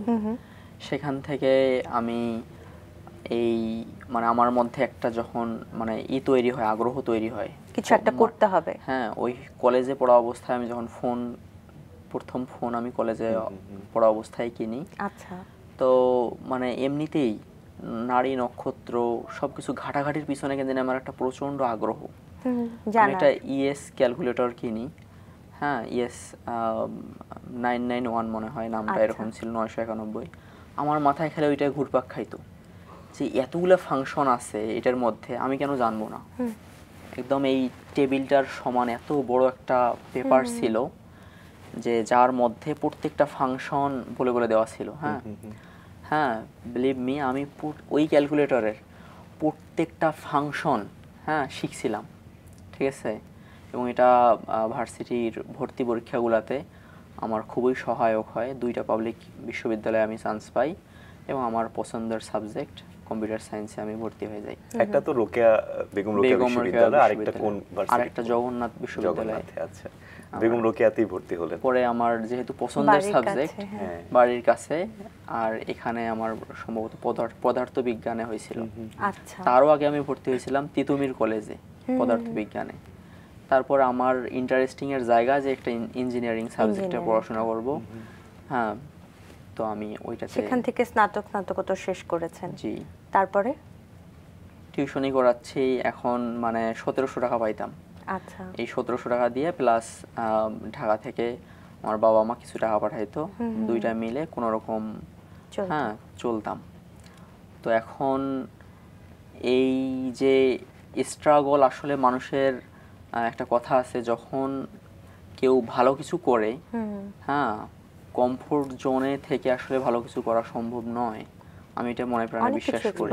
সেখান থেকে আমি এই মানে আমার মধ্যে একটা যখন মানে ই তৈরি হয় আগ্রহ তৈরি হয় কিছু একটা করতে হবে হ্যাঁ ওই কলেজে পড়া অবস্থায় আমি যখন ফোন প্রথম ফোন আমি কলেজে পড়া অবস্থায় কিনি আচ্ছা তো মানে এমনিতেই নারী নক্ষত্র সবকিছু ঘাটাঘাটির পিছনে কিন্তু আমার একটা প্রচন্ড আগ্রহ একটা ইএস ক্যালকুলেটর e কিনি হ্যাঁ ইএস নাইন নাইন ওয়ান মনে হয় নামটা আচ্ছা। এরকম ছিল নয়শো একানব্বই আমার মাথায় খেলে ওইটা ঘুরপাক খাইতো যে এতগুলো ফাংশন আছে এটার মধ্যে আমি কেন জানবো না একদম এই টেবিলটার সমান এত বড় একটা পেপার ছিল যে যার মধ্যে প্রত্যেকটা ফাংশন বলে বলে দেওয়া ছিল হ্যাঁ হ্যাঁ বিলিভ মি আমি ওই ক্যালকুলেটরের প্রত্যেকটা ফাংশন হ্যাঁ শিখছিলাম ঠিক আছে এবং এটা ভার্সিটির ভর্তি পরীক্ষাগুলোতে আমার খুবই সহায়ক হয় দুইটা পাবলিক বিশ্ববিদ্যালয়ে আমি চান্স পাই এবং আমার পছন্দের সাবজেক্ট কম্পিউটার সায়েন্সে আমি ভর্তি হয়ে যাই একটা তো রোকেয়া বেগম রোকেয়া বিশ্ববিদ্যালয় আরেকটা কোন আরেকটা জগন্নাথ বিশ্ববিদ্যালয় আচ্ছা বেগম রোকেয়াতেই ভর্তি হলেন পরে আমার যেহেতু পছন্দের সাবজেক্ট হ্যাঁ। হ্যাঁ। বাড়ির কাছে আর এখানে আমার সম্ভবত পদার্থ বিজ্ঞানে হয়েছিল আচ্ছা তারও আগে আমি ভর্তি হয়েছিলাম তিতুমির কলেজে পদার্থ বিজ্ঞানে তারপর আমার ইন্টারেস্টিং এর জায়গা যে একটা ইঞ্জিনিয়ারিং সাবজেক্টে পড়াশোনা আচ্ছা। করব হ্যাঁ তো আমি ওইটাতে সেখান থেকে স্নাতক স্নাতকোত্তর শেষ করেছেন জি তারপরে টিউশনই করাচ্ছি এখন মানে সতেরোশো টাকা পাইতাম আচ্ছা এই সতেরোশো টাকা দিয়ে প্লাস ঢাকা থেকে আমার বাবা মা কিছু টাকা পাঠাইতো দুইটা মিলে কোনো রকম হ্যাঁ চলতাম তো এখন এই যে স্ট্রাগল আসলে মানুষের একটা কথা আছে যখন কেউ ভালো কিছু করে হ্যাঁ কমফোর্ট জোনে থেকে আসলে ভালো কিছু করা সম্ভব নয় আমি এটা মনে প্রাণে বিশ্বাস করি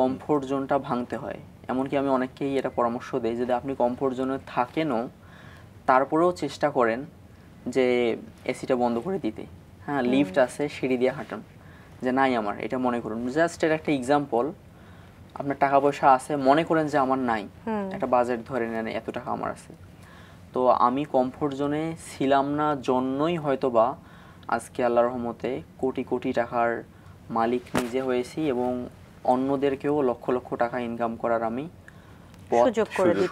কমফোর্ট জোনটা ভাঙতে হয় এমনকি আমি অনেককেই এটা পরামর্শ দেই যদি আপনি কমফোর্ট জোনে থাকেনও তারপরেও চেষ্টা করেন যে এসিটা বন্ধ করে দিতে হ্যাঁ লিফট আছে সিঁড়ি দিয়ে হাঁটান যে নাই আমার এটা মনে করুন জাস্ট এর একটা এক্সাম্পল আপনার টাকা পয়সা আছে মনে করেন যে আমার নাই একটা বাজেট ধরে নেন এত টাকা আমার আছে তো আমি কমফোর্ট জোনে ছিলাম না জন্যই হয়তো বা আজকে আল্লাহ রহমতে কোটি কোটি টাকার মালিক নিজে হয়েছি এবং অন্যদেরকেও লক্ষ লক্ষ টাকা ইনকাম করার আমি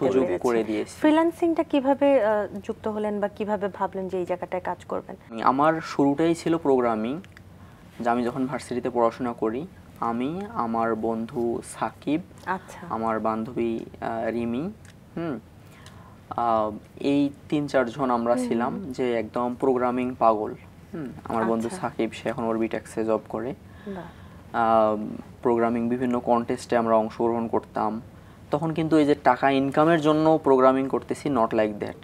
সুযোগ করে দিয়েছি ফ্রিল্যান্সিংটা কিভাবে যুক্ত হলেন বা কিভাবে ভাবলেন যে এই জায়গাটায় কাজ করবেন আমার শুরুটাই ছিল প্রোগ্রামিং যে আমি যখন ভার্সিটিতে পড়াশোনা করি আমি আমার বন্ধু সাকিব আচ্ছা আমার বান্ধবী রিমি হুম এই তিন চারজন আমরা ছিলাম যে একদম প্রোগ্রামিং পাগল হুম আমার বন্ধু আচ্ছা। সাকিব সে এখন ওর বিটেক্সে জব করে প্রোগ্রামিং বিভিন্ন কন্টেস্টে আমরা অংশগ্রহণ করতাম তখন কিন্তু এই যে টাকা ইনকামের জন্য প্রোগ্রামিং করতেছি নট লাইক দ্যাট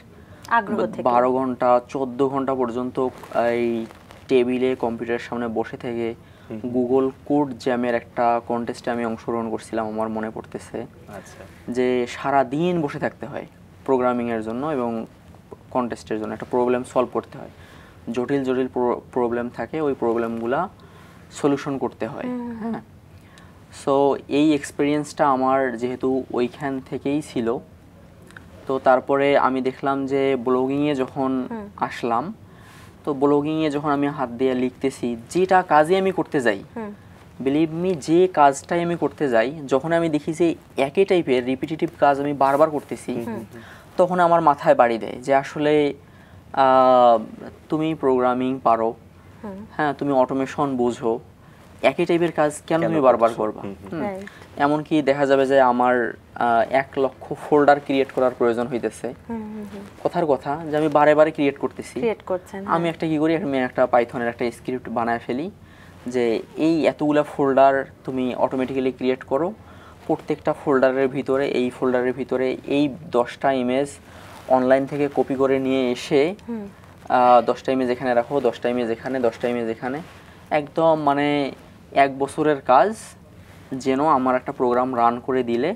বারো ঘন্টা চোদ্দ ঘন্টা পর্যন্ত এই টেবিলে কম্পিউটারের সামনে বসে থেকে গুগল কোড জ্যামের একটা কন্টেস্টে আমি অংশগ্রহণ করছিলাম আমার মনে পড়তেছে আচ্ছা। যে সারা দিন বসে থাকতে হয় প্রোগ্রামিংয়ের জন্য এবং কন্টেস্টের জন্য একটা প্রবলেম সলভ করতে হয় জটিল জটিল প্রবলেম থাকে ওই প্রবলেমগুলা সলিউশন করতে হয় হ্যাঁ সো এই এক্সপিরিয়েন্সটা আমার যেহেতু ওইখান থেকেই ছিল তো তারপরে আমি দেখলাম যে ব্লগিংয়ে যখন আসলাম তো ব্লগিংয়ে যখন আমি হাত দিয়ে লিখতেছি যেটা কাজে আমি করতে যাই বিলিভ মি যে কাজটাই আমি করতে যাই যখন আমি দেখি যে একই টাইপের রিপিটেটিভ কাজ আমি বারবার করতেছি তখন আমার মাথায় বাড়ি দেয় যে আসলে তুমি প্রোগ্রামিং পারো হ্যাঁ তুমি অটোমেশন বোঝো একই টাইপের কাজ কেন তুমি বারবার করবা এমনকি দেখা যাবে যে আমার এক লক্ষ ফোল্ডার ক্রিয়েট করার প্রয়োজন হইতেছে কথার কথা যে আমি বারে বারে ক্রিয়েট করতেছি আমি হ্যাঁ। একটা কি করি আমি একটা পাইথনের একটা স্ক্রিপ্ট বানায় ফেলি যে এই এতগুলা ফোল্ডার তুমি অটোমেটিক্যালি ক্রিয়েট করো প্রত্যেকটা ফোল্ডারের ভিতরে এই ফোল্ডারের ভিতরে এই দশটা ইমেজ অনলাইন থেকে কপি করে নিয়ে এসে দশটা ইমেজ এখানে রাখো দশটা ইমেজ এখানে দশটা ইমেজ এখানে একদম মানে এক বছরের কাজ যেন আমার একটা প্রোগ্রাম রান করে দিলে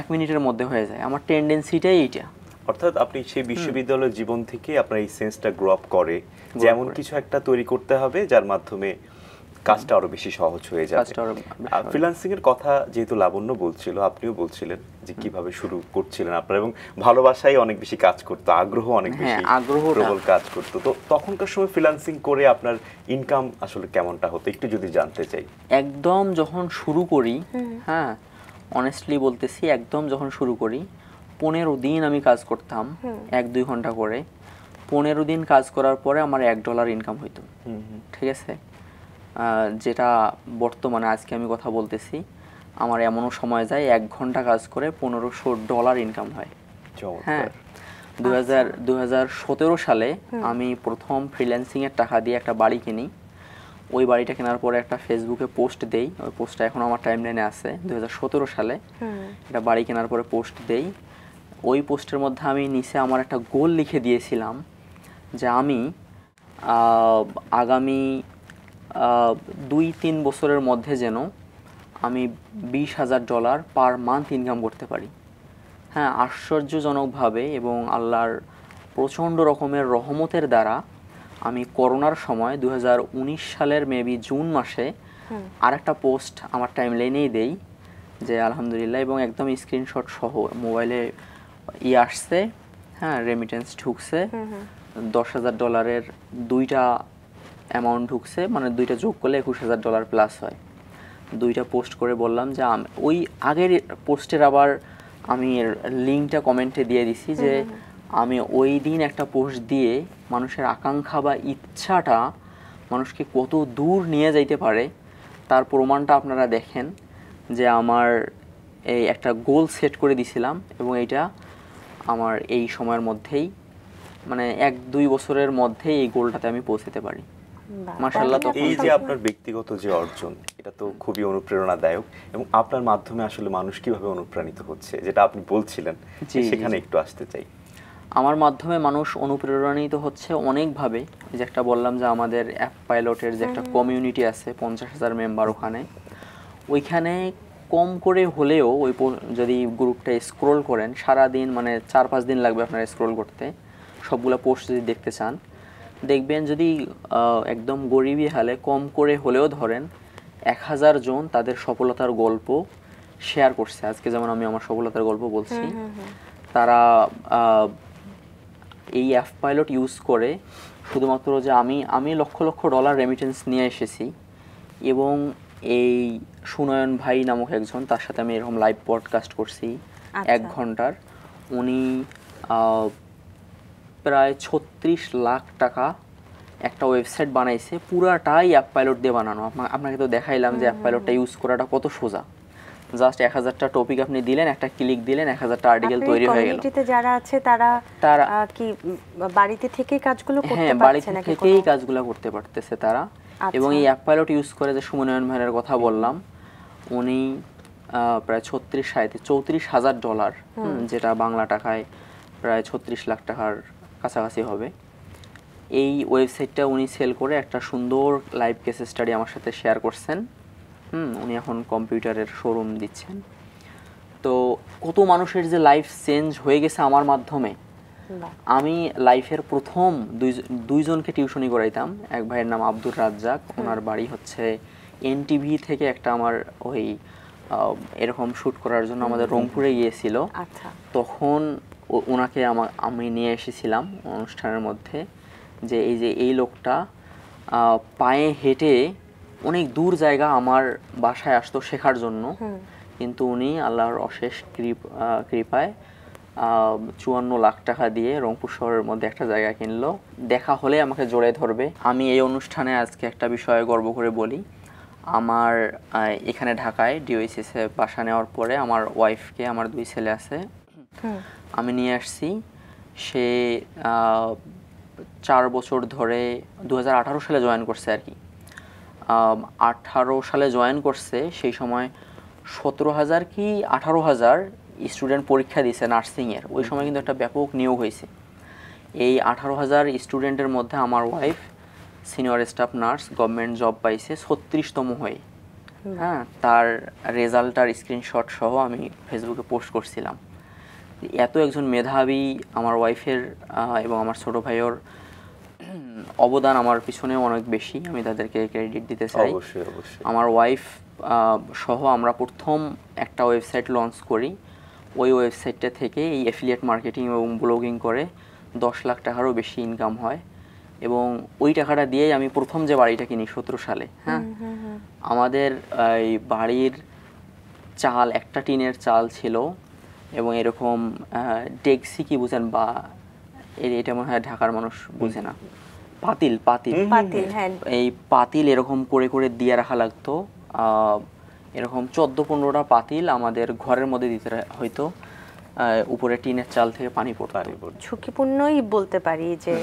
এক মিনিটের মধ্যে হয়ে যায় আমার টেন্ডেন্সিটাই এইটা অর্থাৎ আপনি সেই বিশ্ববিদ্যালয়ের জীবন থেকে আপনার এই সেন্সটা গ্রো আপ করে যেমন কিছু একটা তৈরি করতে হবে যার মাধ্যমে কাজটা আরো বেশি সহজ হয়ে যাবে ফ্রিল্যান্সিং এর কথা যেহেতু লাবণ্য বলছিল আপনিও বলছিলেন যে কিভাবে শুরু করছিলেন আপনারা এবং ভালোবাসাই অনেক বেশি কাজ করতো আগ্রহ অনেক হ্যাঁ, বেশি আগ্রহ প্রবল কাজ করতো তো তখনকার সময় ফ্রিল্যান্সিং করে আপনার ইনকাম আসলে কেমনটা হতো একটু যদি জানতে চাই একদম যখন শুরু করি হ্যাঁ অনেস্টলি বলতেছি একদম যখন শুরু করি পনেরো দিন আমি কাজ করতাম এক দুই ঘন্টা করে পনেরো দিন কাজ করার পরে আমার এক ডলার ইনকাম হইতো ঠিক আছে যেটা বর্তমানে আজকে আমি কথা বলতেছি আমার এমনও সময় যায় এক ঘন্টা কাজ করে পনেরোশো ডলার ইনকাম হয় হ্যাঁ দু আচ্ছা। সালে আমি প্রথম ফ্রিল্যান্সিংয়ের টাকা দিয়ে একটা বাড়ি কিনি ওই বাড়িটা কেনার পরে একটা ফেসবুকে পোস্ট দেই ওই পোস্টটা এখন আমার টাইম লাইনে আছে দু সালে একটা বাড়ি কেনার পরে পোস্ট দেই ওই পোস্টের মধ্যে আমি নিচে আমার একটা গোল লিখে দিয়েছিলাম যে আমি আগামী দুই তিন বছরের মধ্যে যেন আমি বিশ হাজার ডলার পার মান্থ ইনকাম করতে পারি হ্যাঁ আশ্চর্যজনকভাবে এবং আল্লাহর প্রচণ্ড রকমের রহমতের দ্বারা আমি করোনার সময় দু সালের মেবি জুন মাসে আরেকটা পোস্ট আমার টাইম লাইনেই দেই যে আলহামদুলিল্লাহ এবং একদম স্ক্রিনশট সহ মোবাইলে ই আসছে হ্যাঁ রেমিটেন্স ঢুকছে দশ হাজার ডলারের দুইটা অ্যামাউন্ট ঢুকছে মানে দুইটা যোগ করলে একুশ হাজার ডলার প্লাস হয় দুইটা পোস্ট করে বললাম যে ওই আগের পোস্টের আবার আমি লিঙ্কটা কমেন্টে দিয়ে দিছি যে আমি ওই দিন একটা পোস্ট দিয়ে মানুষের আকাঙ্ক্ষা বা ইচ্ছাটা মানুষকে কত দূর নিয়ে যাইতে পারে তার প্রমাণটা আপনারা দেখেন যে আমার এই একটা গোল সেট করে দিছিলাম এবং এইটা আমার এই সময়ের মধ্যেই মানে এক দুই বছরের মধ্যেই এই গোলটাতে আমি পৌঁছাতে পারি মাশাআল্লাহ এই যে আপনার ব্যক্তিগত যে অর্জন এটা তো খুবই অনুপ্রেরণাদায়ক এবং আপনার মাধ্যমে আসলে মানুষ কিভাবে অনুপ্রাণিত হচ্ছে যেটা আপনি বলছিলেন সেখানে একটু আসতে চাই আমার মাধ্যমে মানুষ অনুপ্রেরণিত হচ্ছে অনেকভাবে যে একটা বললাম যে আমাদের অ্যাপ পাইলটের যে একটা কমিউনিটি আছে পঞ্চাশ হাজার মেম্বার ওখানে ওইখানে কম করে হলেও ওই যদি গ্রুপটা স্ক্রোল করেন সারা দিন মানে চার পাঁচ দিন লাগবে আপনারা স্ক্রোল করতে সবগুলো পোস্ট যদি দেখতে চান দেখবেন যদি একদম গরিবী হালে কম করে হলেও ধরেন এক হাজার জন তাদের সফলতার গল্প শেয়ার করছে আজকে যেমন আমি আমার সফলতার গল্প বলছি তারা এই অ্যাপ পাইলট ইউজ করে শুধুমাত্র যে আমি আমি লক্ষ লক্ষ ডলার রেমিটেন্স নিয়ে এসেছি এবং এই সুনয়ন ভাই নামক একজন তার সাথে আমি এরকম লাইভ পডকাস্ট করছি আচ্ছা। এক ঘন্টার উনি প্রায় ছত্রিশ লাখ টাকা একটা ওয়েবসাইট বানাইছে পুরাটাই অ্যাপ পাইলট দিয়ে বানানো আপনাকে তো দেখাইলাম যে অ্যাপ পাইলটটা ইউজ করাটা কত সোজা জাস্ট এক হাজারটা টপিক আপনি দিলেন একটা ক্লিক দিলেন এক হাজারটা আর্টিকেল তৈরি হয়ে গেল যারা আছে তারা তারা কি বাড়িতে থেকেই কাজগুলো করতে হ্যাঁ, পারছে হ্যাঁ বাড়িতে থেকেই কাজগুলো করতে পারতেছে তারা আচ্ছা। এবং এই অ্যাপ পাইলট ইউজ করে যে সুমনয়ন ভাইয়ের কথা বললাম উনি প্রায় ছত্রিশ সাড়ে চৌত্রিশ হাজার ডলার যেটা বাংলা টাকায় প্রায় ছত্রিশ লাখ টাকার কাছাকাছি হবে এই ওয়েবসাইটটা উনি সেল করে একটা সুন্দর লাইভ কেস স্টাডি আমার সাথে শেয়ার করছেন হুম উনি এখন কম্পিউটারের শোরুম দিচ্ছেন তো কত মানুষের যে লাইফ চেঞ্জ হয়ে গেছে আমার মাধ্যমে আমি লাইফের প্রথম দুই দুইজনকে টিউশনি করাইতাম এক ভাইয়ের নাম আব্দুর রাজ্জাক ওনার বাড়ি হচ্ছে এনটিভি থেকে একটা আমার ওই এরকম শ্যুট করার জন্য আমাদের রংপুরে গিয়েছিল আচ্ছা। তখন ওনাকে আমা আমি নিয়ে এসেছিলাম অনুষ্ঠানের মধ্যে যে এই যে এই লোকটা পায়ে হেঁটে অনেক দূর জায়গা আমার বাসায় আসতো শেখার জন্য কিন্তু উনি আল্লাহর অশেষ কৃপ কৃপায় চুয়ান্ন লাখ টাকা দিয়ে রংপুর শহরের মধ্যে একটা জায়গা কিনলো দেখা হলে আমাকে জোরে ধরবে আমি এই অনুষ্ঠানে আজকে একটা বিষয়ে গর্ব করে বলি আমার এখানে ঢাকায় ডিওইসিসে বাসা নেওয়ার পরে আমার ওয়াইফকে আমার দুই ছেলে আছে আমি নিয়ে আসছি সে চার বছর ধরে দু সালে জয়েন করছে আর কি আঠারো সালে জয়েন করছে সেই সময় সতেরো হাজার কি আঠারো হাজার স্টুডেন্ট পরীক্ষা দিয়েছে নার্সিংয়ের ওই সময় কিন্তু একটা ব্যাপক নিয়োগ হয়েছে এই আঠারো হাজার স্টুডেন্টের মধ্যে আমার wife senior staff nurse government job পাইছে ছত্রিশতম হয়ে হ্যাঁ তার রেজাল্ট আর স্ক্রিনশট সহ আমি ফেসবুকে পোস্ট করছিলাম এত একজন মেধাবী আমার ওয়াইফের এবং আমার ছোট ভাইয়ের অবদান আমার পিছনে অনেক বেশি আমি তাদেরকে ক্রেডিট দিতে চাই আমার ওয়াইফ সহ আমরা প্রথম একটা ওয়েবসাইট লঞ্চ করি ওই ওয়েবসাইটটা থেকে এই অ্যাফিলিয়েট মার্কেটিং এবং ব্লগিং করে দশ লাখ টাকারও বেশি ইনকাম হয় এবং ওই টাকাটা দিয়েই আমি প্রথম যে বাড়িটা কিনি সতেরো সালে হ্যাঁ আমাদের এই বাড়ির চাল একটা টিনের চাল ছিল এবং এরকম ডেক্সি কি বুঝেন বা এটা মনে হয় ঢাকার মানুষ বুঝে না পাতিল পাতিল পাতিল হ্যাঁ। এই পাতিল এরকম করে করে দিয়ে রাখা লাগতো এরকম চোদ্দ পনেরোটা পাতিল আমাদের ঘরের মধ্যে দিতে হয়তো উপরে টিনের চাল থেকে পানি পড়তো ঝুঁকিপূর্ণই বলতে পারি যে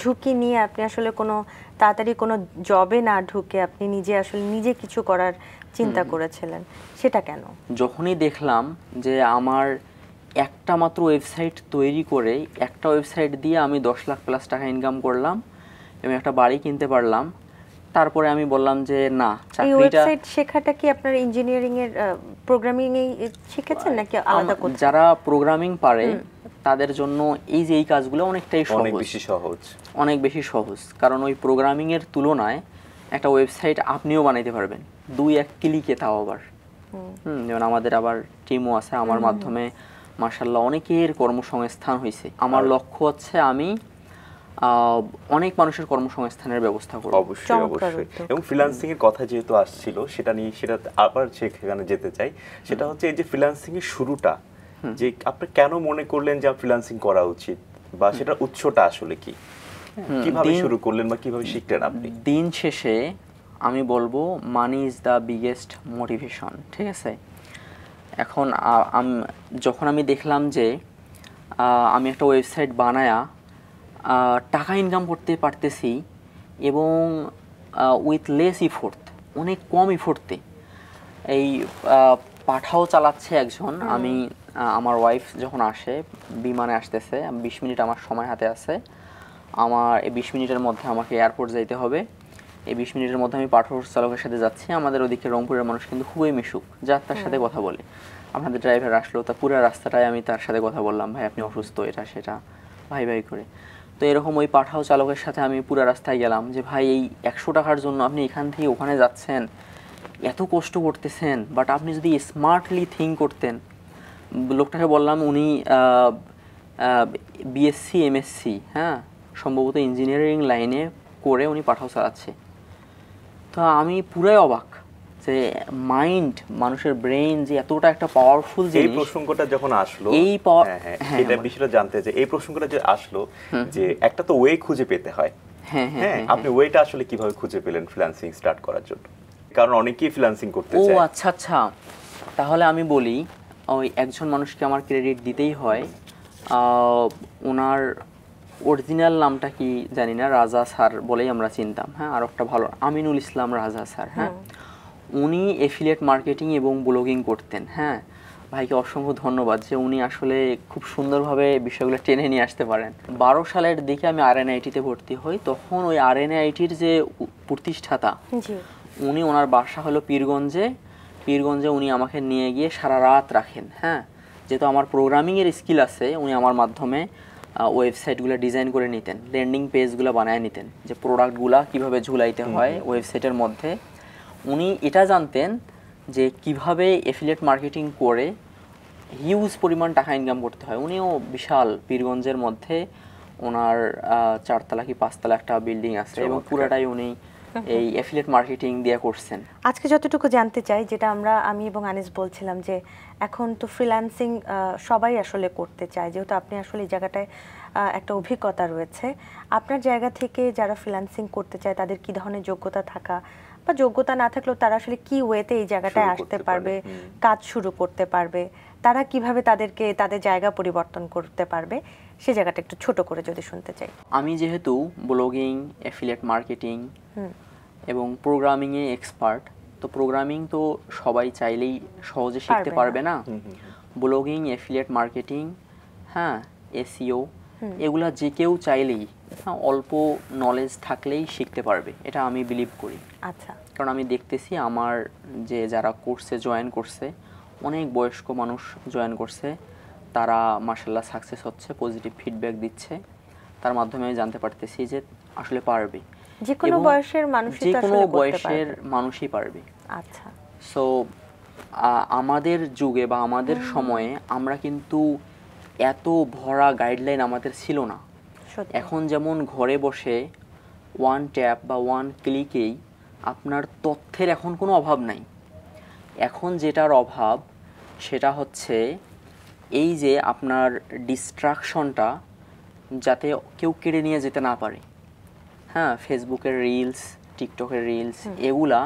ঝুঁকি নিয়ে আপনি আসলে কোনো তাড়াতাড়ি কোনো জবে না ঢুকে আপনি নিজে আসলে নিজে কিছু করার চিন্তা করেছিলেন সেটা কেন যখনই দেখলাম যে আমার একটা মাত্র ওয়েবসাইট তৈরি করে একটা ওয়েবসাইট দিয়ে আমি দশ লাখ প্লাস টাকা ইনকাম করলাম এবং একটা বাড়ি কিনতে পারলাম তারপরে আমি বললাম যে না চাকরিটা শেখাটা কি আপনার ইঞ্জিনিয়ারিং এর প্রোগ্রামিং এই শিখেছেন নাকি আলাদা কোথাও যারা প্রোগ্রামিং পারে তাদের জন্য এই যে এই কাজগুলো অনেকটাই সহজ অনেক বেশি সহজ অনেক বেশি সহজ কারণ ওই প্রোগ্রামিং এর তুলনায় একটা ওয়েবসাইট আপনিও বানাইতে পারবেন দুই এক ক্লিকে তাও আবার হুম যেমন আমাদের আবার টিমও আছে আমার মাধ্যমে মার্শাল্লাহ অনেকের কর্মসংস্থান হয়েছে আমার লক্ষ্য হচ্ছে আমি অনেক মানুষের কর্মসংস্থানের ব্যবস্থা করব অবশ্যই অবশ্যই এবং ফ্রিল্যান্সিং এর কথা যেহেতু আসছিল সেটা নিয়ে সেটা আবার সেখানে যেতে চাই সেটা হচ্ছে এই যে ফ্রিল্যান্সিং এর শুরুটা যে আপনি কেন মনে করলেন যে ফ্রিল্যান্সিং করা উচিত বা সেটা উৎসটা আসলে কি কিভাবে শুরু করলেন বা কিভাবে শিখলেন আপনি দিন শেষে আমি বলবো money is the biggest motivation ঠিক আছে এখন যখন আমি দেখলাম যে আমি একটা ওয়েবসাইট বানায়া টাকা ইনকাম করতে পারতেছি এবং উইথ লেস ইফোর্ট অনেক কম ইফোর্টে এই পাঠাও চালাচ্ছে একজন আমি আমার ওয়াইফ যখন আসে বিমানে আসতেছে বিশ মিনিট আমার সময় হাতে আছে আমার এই বিশ মিনিটের মধ্যে আমাকে এয়ারপোর্ট যাইতে হবে এই বিশ মিনিটের মধ্যে আমি পাঠক চালকের সাথে যাচ্ছি আমাদের ওদিকে রংপুরের মানুষ কিন্তু খুবই মিশুক যা তার সাথে কথা বলে আমাদের ড্রাইভার আসলো তা পুরো রাস্তাটায় আমি তার সাথে কথা বললাম ভাই আপনি অসুস্থ এটা সেটা ভাই ভাই করে তো এরকম ওই পাঠাও চালকের সাথে আমি পুরো রাস্তায় গেলাম যে ভাই এই একশো টাকার জন্য আপনি এখান থেকে ওখানে যাচ্ছেন এত কষ্ট করতেছেন বাট আপনি যদি স্মার্টলি থিঙ্ক করতেন লোকটাকে বললাম উনি বিএসসি এমএসসি হ্যাঁ সম্ভবত ইঞ্জিনিয়ারিং লাইনে করে উনি পাঠাও চালাচ্ছে তা আমি পুরাই অবাক যে মাইন্ড মানুষের ব্রেন যে এতটা একটা পাওয়ারফুল এই প্রসঙ্গটা যখন আসলো এই এটা হ্যাঁ, হ্যাঁ, হ্যাঁ, বিষয়টা জানতে যে এই প্রসঙ্গটা যে আসলো যে একটা তো ওয়ে খুঁজে পেতে হয় হ্যাঁ আপনি ওয়েটা আসলে কিভাবে খুঁজে পেলেন ফ্রিল্যান্সিং স্টার্ট করার জন্য কারণ অনেকেই ফ্রিল্যান্সিং করতে চায় ও আচ্ছা আচ্ছা তাহলে আমি বলি ওই একজন মানুষকে আমার ক্রেডিট দিতেই হয় ওনার অরিজিনাল নামটা কি জানি না রাজা স্যার বলেই আমরা চিনতাম হ্যাঁ আর একটা ভালো আমিনুল ইসলাম রাজা স্যার হ্যাঁ উনি এফিলিয়েট মার্কেটিং এবং ব্লগিং করতেন হ্যাঁ ভাইকে অসংখ্য ধন্যবাদ যে উনি আসলে খুব সুন্দরভাবে বিষয়গুলো টেনে নিয়ে আসতে পারেন বারো সালের দিকে আমি আর আইটিতে ভর্তি হই তখন ওই আর আইটির যে প্রতিষ্ঠাতা উনি ওনার বাসা হলো পীরগঞ্জে পীরগঞ্জে উনি আমাকে নিয়ে গিয়ে সারা রাত রাখেন হ্যাঁ যেহেতু আমার প্রোগ্রামিংয়ের স্কিল আছে উনি আমার মাধ্যমে ওয়েবসাইটগুলো ডিজাইন করে নিতেন লেন্ডিং পেজগুলো বানায় নিতেন যে প্রোডাক্টগুলো কিভাবে ঝুলাইতে হয় ওয়েবসাইটের মধ্যে উনি এটা জানতেন যে কিভাবে এফিলিয়েট মার্কেটিং করে হিউজ পরিমাণ টাকা ইনকাম করতে হয় উনিও বিশাল পীরগঞ্জের মধ্যে ওনার চারতলা কি পাঁচতলা একটা বিল্ডিং আছে এবং পুরাটাই উনি এই অ্যাফিলিয়েট মার্কেটিং দিয়ে করছেন আজকে যতটুকু জানতে চাই যেটা আমরা আমি এবং আনিস বলছিলাম যে এখন তো ফ্রিল্যান্সিং সবাই আসলে করতে চায় যেহেতু আপনি আসলে এই জায়গাটায় একটা অভিজ্ঞতা রয়েছে আপনার জায়গা থেকে যারা ফ্রিল্যান্সিং করতে চায় তাদের কি ধরনের যোগ্যতা থাকা বা যোগ্যতা না থাকলেও তারা আসলে কি ওয়েতে এই জায়গাটায় আসতে পারবে কাজ শুরু করতে পারবে তারা কিভাবে তাদেরকে তাদের জায়গা পরিবর্তন করতে পারবে সে জায়গাটা একটু ছোট করে যদি শুনতে চাই আমি যেহেতু ব্লগিং অ্যাফিলিয়েট মার্কেটিং এবং প্রোগ্রামিংয়ে এক্সপার্ট তো প্রোগ্রামিং তো সবাই চাইলেই সহজে শিখতে পারবে না ব্লগিং অ্যাফিলিয়েট মার্কেটিং হ্যাঁ এসিও e এগুলা যে কেউ চাইলেই হ্যাঁ, অল্প নলেজ থাকলেই শিখতে পারবে এটা আমি বিলিভ করি আচ্ছা কারণ আমি দেখতেছি আমার যে যারা কোর্সে জয়েন করছে অনেক বয়স্ক মানুষ জয়েন করছে তারা মার্শাল্লাহ সাকসেস হচ্ছে পজিটিভ ফিডব্যাক দিচ্ছে তার মাধ্যমে আমি জানতে পারতেছি যে আসলে পারবে যে কোনো বয়সের মানুষই যে কোনো বয়সের মানুষই পারবে আচ্ছা সো আমাদের যুগে বা আমাদের সময়ে আমরা কিন্তু এত ভরা গাইডলাইন আমাদের ছিল না এখন যেমন ঘরে বসে ওয়ান ট্যাপ বা ওয়ান ক্লিকেই আপনার তথ্যের এখন কোনো অভাব নাই এখন যেটার অভাব সেটা হচ্ছে এই যে আপনার ডিস্ট্রাকশনটা যাতে কেউ কেড়ে নিয়ে যেতে না পারে হ্যাঁ ফেসবুকের রিলস টিকটকের রিলস এগুলা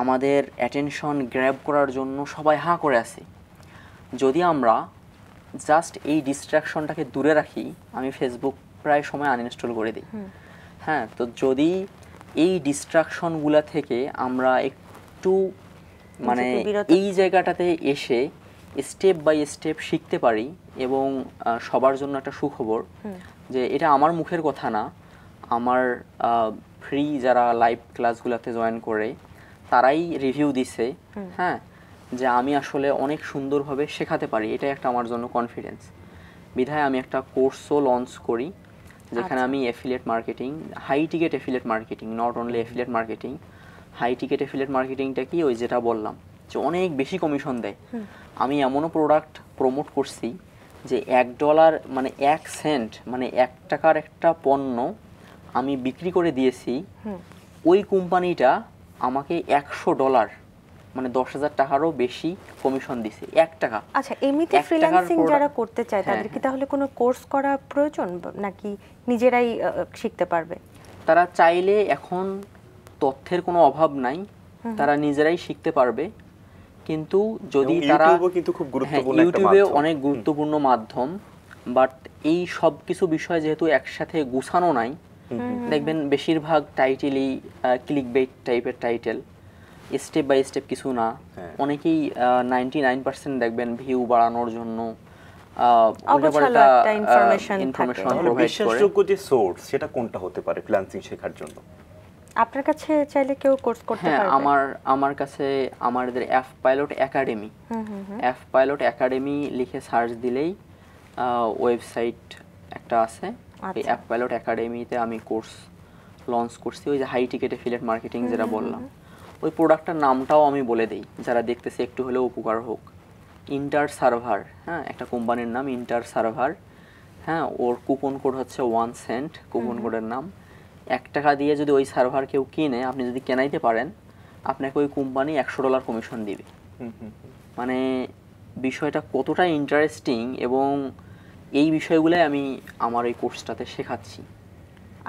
আমাদের অ্যাটেনশন গ্র্যাব করার জন্য সবাই হাঁ করে আছে যদি আমরা জাস্ট এই ডিস্ট্রাকশনটাকে দূরে রাখি আমি ফেসবুক প্রায় সময় আনইনস্টল করে দিই হ্যাঁ তো যদি এই ডিস্ট্রাকশনগুলা থেকে আমরা একটু মানে এই জায়গাটাতে এসে স্টেপ বাই স্টেপ শিখতে পারি এবং সবার জন্য একটা সুখবর যে এটা আমার মুখের কথা না আমার ফ্রি যারা লাইভ ক্লাসগুলোতে জয়েন করে তারাই রিভিউ দিছে হ্যাঁ যে আমি আসলে অনেক সুন্দরভাবে শেখাতে পারি এটাই একটা আমার জন্য কনফিডেন্স বিধায় আমি একটা কোর্সও লঞ্চ করি যেখানে আচ্ছা। আমি affiliate marketing high ticket affiliate marketing not only affiliate marketing high ticket affiliate মার্কেটিংটা কি ওই যেটা বললাম যে অনেক বেশি কমিশন দেয় আমি এমনও প্রোডাক্ট প্রমোট করছি যে এক ডলার মানে এক সেন্ট মানে এক টাকার একটা পণ্য আমি বিক্রি করে দিয়েছি ওই কোম্পানিটা আমাকে একশো ডলার মানে দশ হাজার টাকারও বেশি কমিশন দিছে এক টাকা আচ্ছা এমনিতে ফ্রিল্যান্সিং যারা করতে চায় হ্যাঁ, তাদের কি হ্যাঁ। তাহলে কোনো কোর্স করা প্রয়োজন নাকি নিজেরাই শিখতে পারবে তারা চাইলে এখন তথ্যের কোনো অভাব নাই তারা নিজেরাই শিখতে পারবে কিন্তু যদি তারা কিন্তু খুব হ্যাঁ, গুরুত্বপূর্ণ ইউটিউবে অনেক গুরুত্বপূর্ণ মাধ্যম বাট এই সব কিছু বিষয় যেহেতু একসাথে গুছানো নাই দেখবেন বেশিরভাগ টাইটেলই ক্লিক বেট টাইপের টাইটেল স্টেপ বাই স্টেপ কিছু না হ্যাঁ। অনেকেই নাইনটি নাইন পার্সেন্ট দেখবেন ভিউ বাড়ানোর জন্য ইনফরমেশন প্রোভাইড করে বিশ্বাসযোগ্য যে সোর্স সেটা কোনটা হতে পারে ফ্রিল্যান্সিং শেখার জন্য আপনার কাছে চাইলে কেউ কোর্স করতে হ্যাঁ, পারে আমার আমার কাছে আমাদের app pilot academy app pilot academy লিখে সার্চ দিলেই ওয়েবসাইট একটা আছে এই এফ পাইলট একাডেমিতে আমি কোর্স লঞ্চ করছি ওই যে হাই টিকেট ফিলেট মার্কেটিং যেটা বললাম ওই প্রোডাক্টটার নামটাও আমি বলে দিই যারা দেখতেছে একটু হলেও উপকার হোক ইন্টার সার্ভার হ্যাঁ একটা কোম্পানির নাম ইন্টার সার্ভার হ্যাঁ ওর কুপন কোড হচ্ছে ওয়ান সেন্ট কুপন কোডের নাম এক টাকা দিয়ে যদি ওই সার্ভার কেউ কিনে আপনি যদি কেনাইতে পারেন আপনাকে ওই কোম্পানি একশো ডলার কমিশন দিবে মানে বিষয়টা কতটা ইন্টারেস্টিং এবং এই বিষয়গুলোই আমি আমার এই কোর্সটাতে শেখাচ্ছি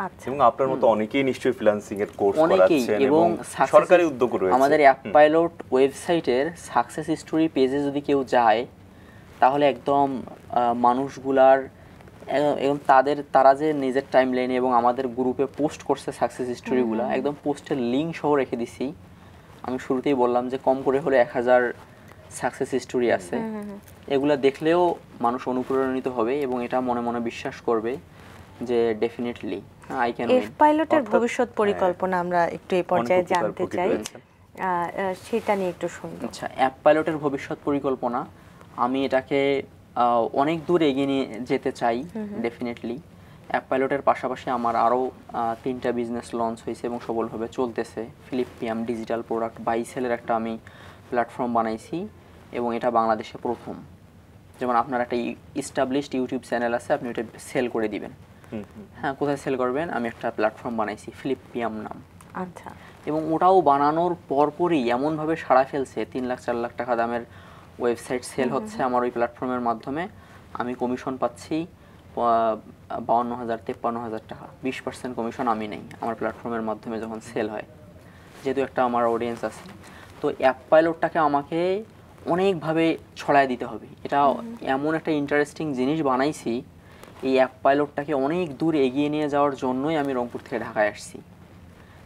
আচ্ছা। এবং আপনার মতো অনেকেই নিশ্চয়ই ফ্রিল্যান্সিং এর কোর্স করাচ্ছেন এবং সরকারি উদ্যোগ রয়েছে আমাদের অ্যাপ পাইলট ওয়েবসাইটের সাকসেস স্টোরি পেজে যদি কেউ যায় তাহলে একদম মানুষগুলার এবং তাদের তারা যে নিজের টাইম লাইনে এবং আমাদের গ্রুপে পোস্ট করছে সাকসেস স্টোরিগুলো একদম পোস্টের লিঙ্ক সহ রেখে দিছি আমি শুরুতেই বললাম যে কম করে হলে এক হাজার সাকসেস স্টোরি আছে এগুলা দেখলেও মানুষ অনুপ্রাণিত হবে এবং এটা মনে মনে বিশ্বাস করবে যে ডেফিনেটলি আই ক্যান এফ পাইলটের ভবিষ্যৎ হ্যাঁ। পরিকল্পনা আমরা একটু এই পর্যায়ে জানতে চাই সেটা নিয়ে একটু শুনব আচ্ছা অ্যাপ পাইলটের ভবিষ্যৎ পরিকল্পনা আমি এটাকে অনেক দূর এগিয়ে নিয়ে যেতে চাই ডেফিনেটলি অ্যাপ পাইলটের পাশাপাশি আমার আরও তিনটা বিজনেস লঞ্চ হয়েছে এবং সবলভাবে চলতেছে ফিলিপিয়াম ডিজিটাল প্রোডাক্ট বাই সেলের একটা আমি প্ল্যাটফর্ম বানাইছি এবং এটা বাংলাদেশে প্রথম যেমন আপনার একটা ইস্টাবলিশড ইউটিউব চ্যানেল আছে আপনি ওটা সেল করে দিবেন হ্যাঁ কোথায় সেল করবেন আমি একটা প্ল্যাটফর্ম বানাইছি ফিলিপিয়াম নাম আচ্ছা এবং ওটাও বানানোর পরপরই এমনভাবে সাড়া ফেলছে তিন লাখ চার লাখ টাকা দামের ওয়েবসাইট সেল হচ্ছে আমার ওই প্ল্যাটফর্মের মাধ্যমে আমি কমিশন পাচ্ছি বাউন্ন হাজার তেপ্পান্ন হাজার টাকা বিশ পার্সেন্ট কমিশন আমি নেই আমার প্ল্যাটফর্মের মাধ্যমে যখন সেল হয় যেহেতু একটা আমার অডিয়েন্স আছে তো অ্যাপ পাইলটটাকে আমাকে অনেকভাবে ছড়ায় দিতে হবে এটা এমন একটা ইন্টারেস্টিং জিনিস বানাইছি এই অ্যাপ পাইলটটাকে অনেক দূর এগিয়ে নিয়ে যাওয়ার জন্যই আমি রংপুর থেকে ঢাকায় আসছি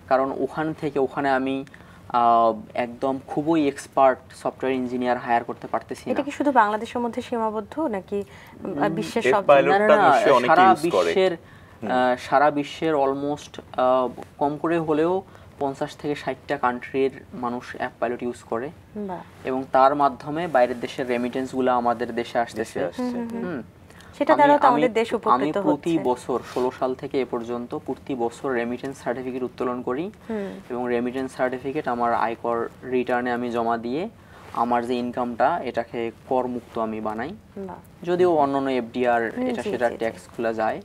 কারণ ওখান থেকে ওখানে আমি একদম খুবই এক্সপার্ট সফটওয়্যার ইঞ্জিনিয়ার হায়ার করতে পারতেছি এটা কি শুধু বাংলাদেশের মধ্যে সীমাবদ্ধ নাকি বিশ্বের সব সারা বিশ্বের সারা বিশ্বের অলমোস্ট কম করে হলেও পঞ্চাশ থেকে ষাটটা কান্ট্রির মানুষ অ্যাপ পাইলট ইউজ করে এবং তার মাধ্যমে বাইরের দেশের রেমিটেন্সগুলো আমাদের দেশে আসতেছে হুম সেটা দ্বারা তো আমাদের দেশ উপকৃত হচ্ছে আমি প্রতি বছর 16 সাল থেকে এ পর্যন্ত প্রতি বছর রেমিটেন্স সার্টিফিকেট উত্তোলন করি এবং রেমিটেন্স সার্টিফিকেট আমার আয়কর রিটার্নে আমি জমা দিয়ে আমার যে ইনকামটা এটাকে কর মুক্ত আমি বানাই যদিও অন্যান্য এফডিআর এটা সেটা ট্যাক্স খোলা যায়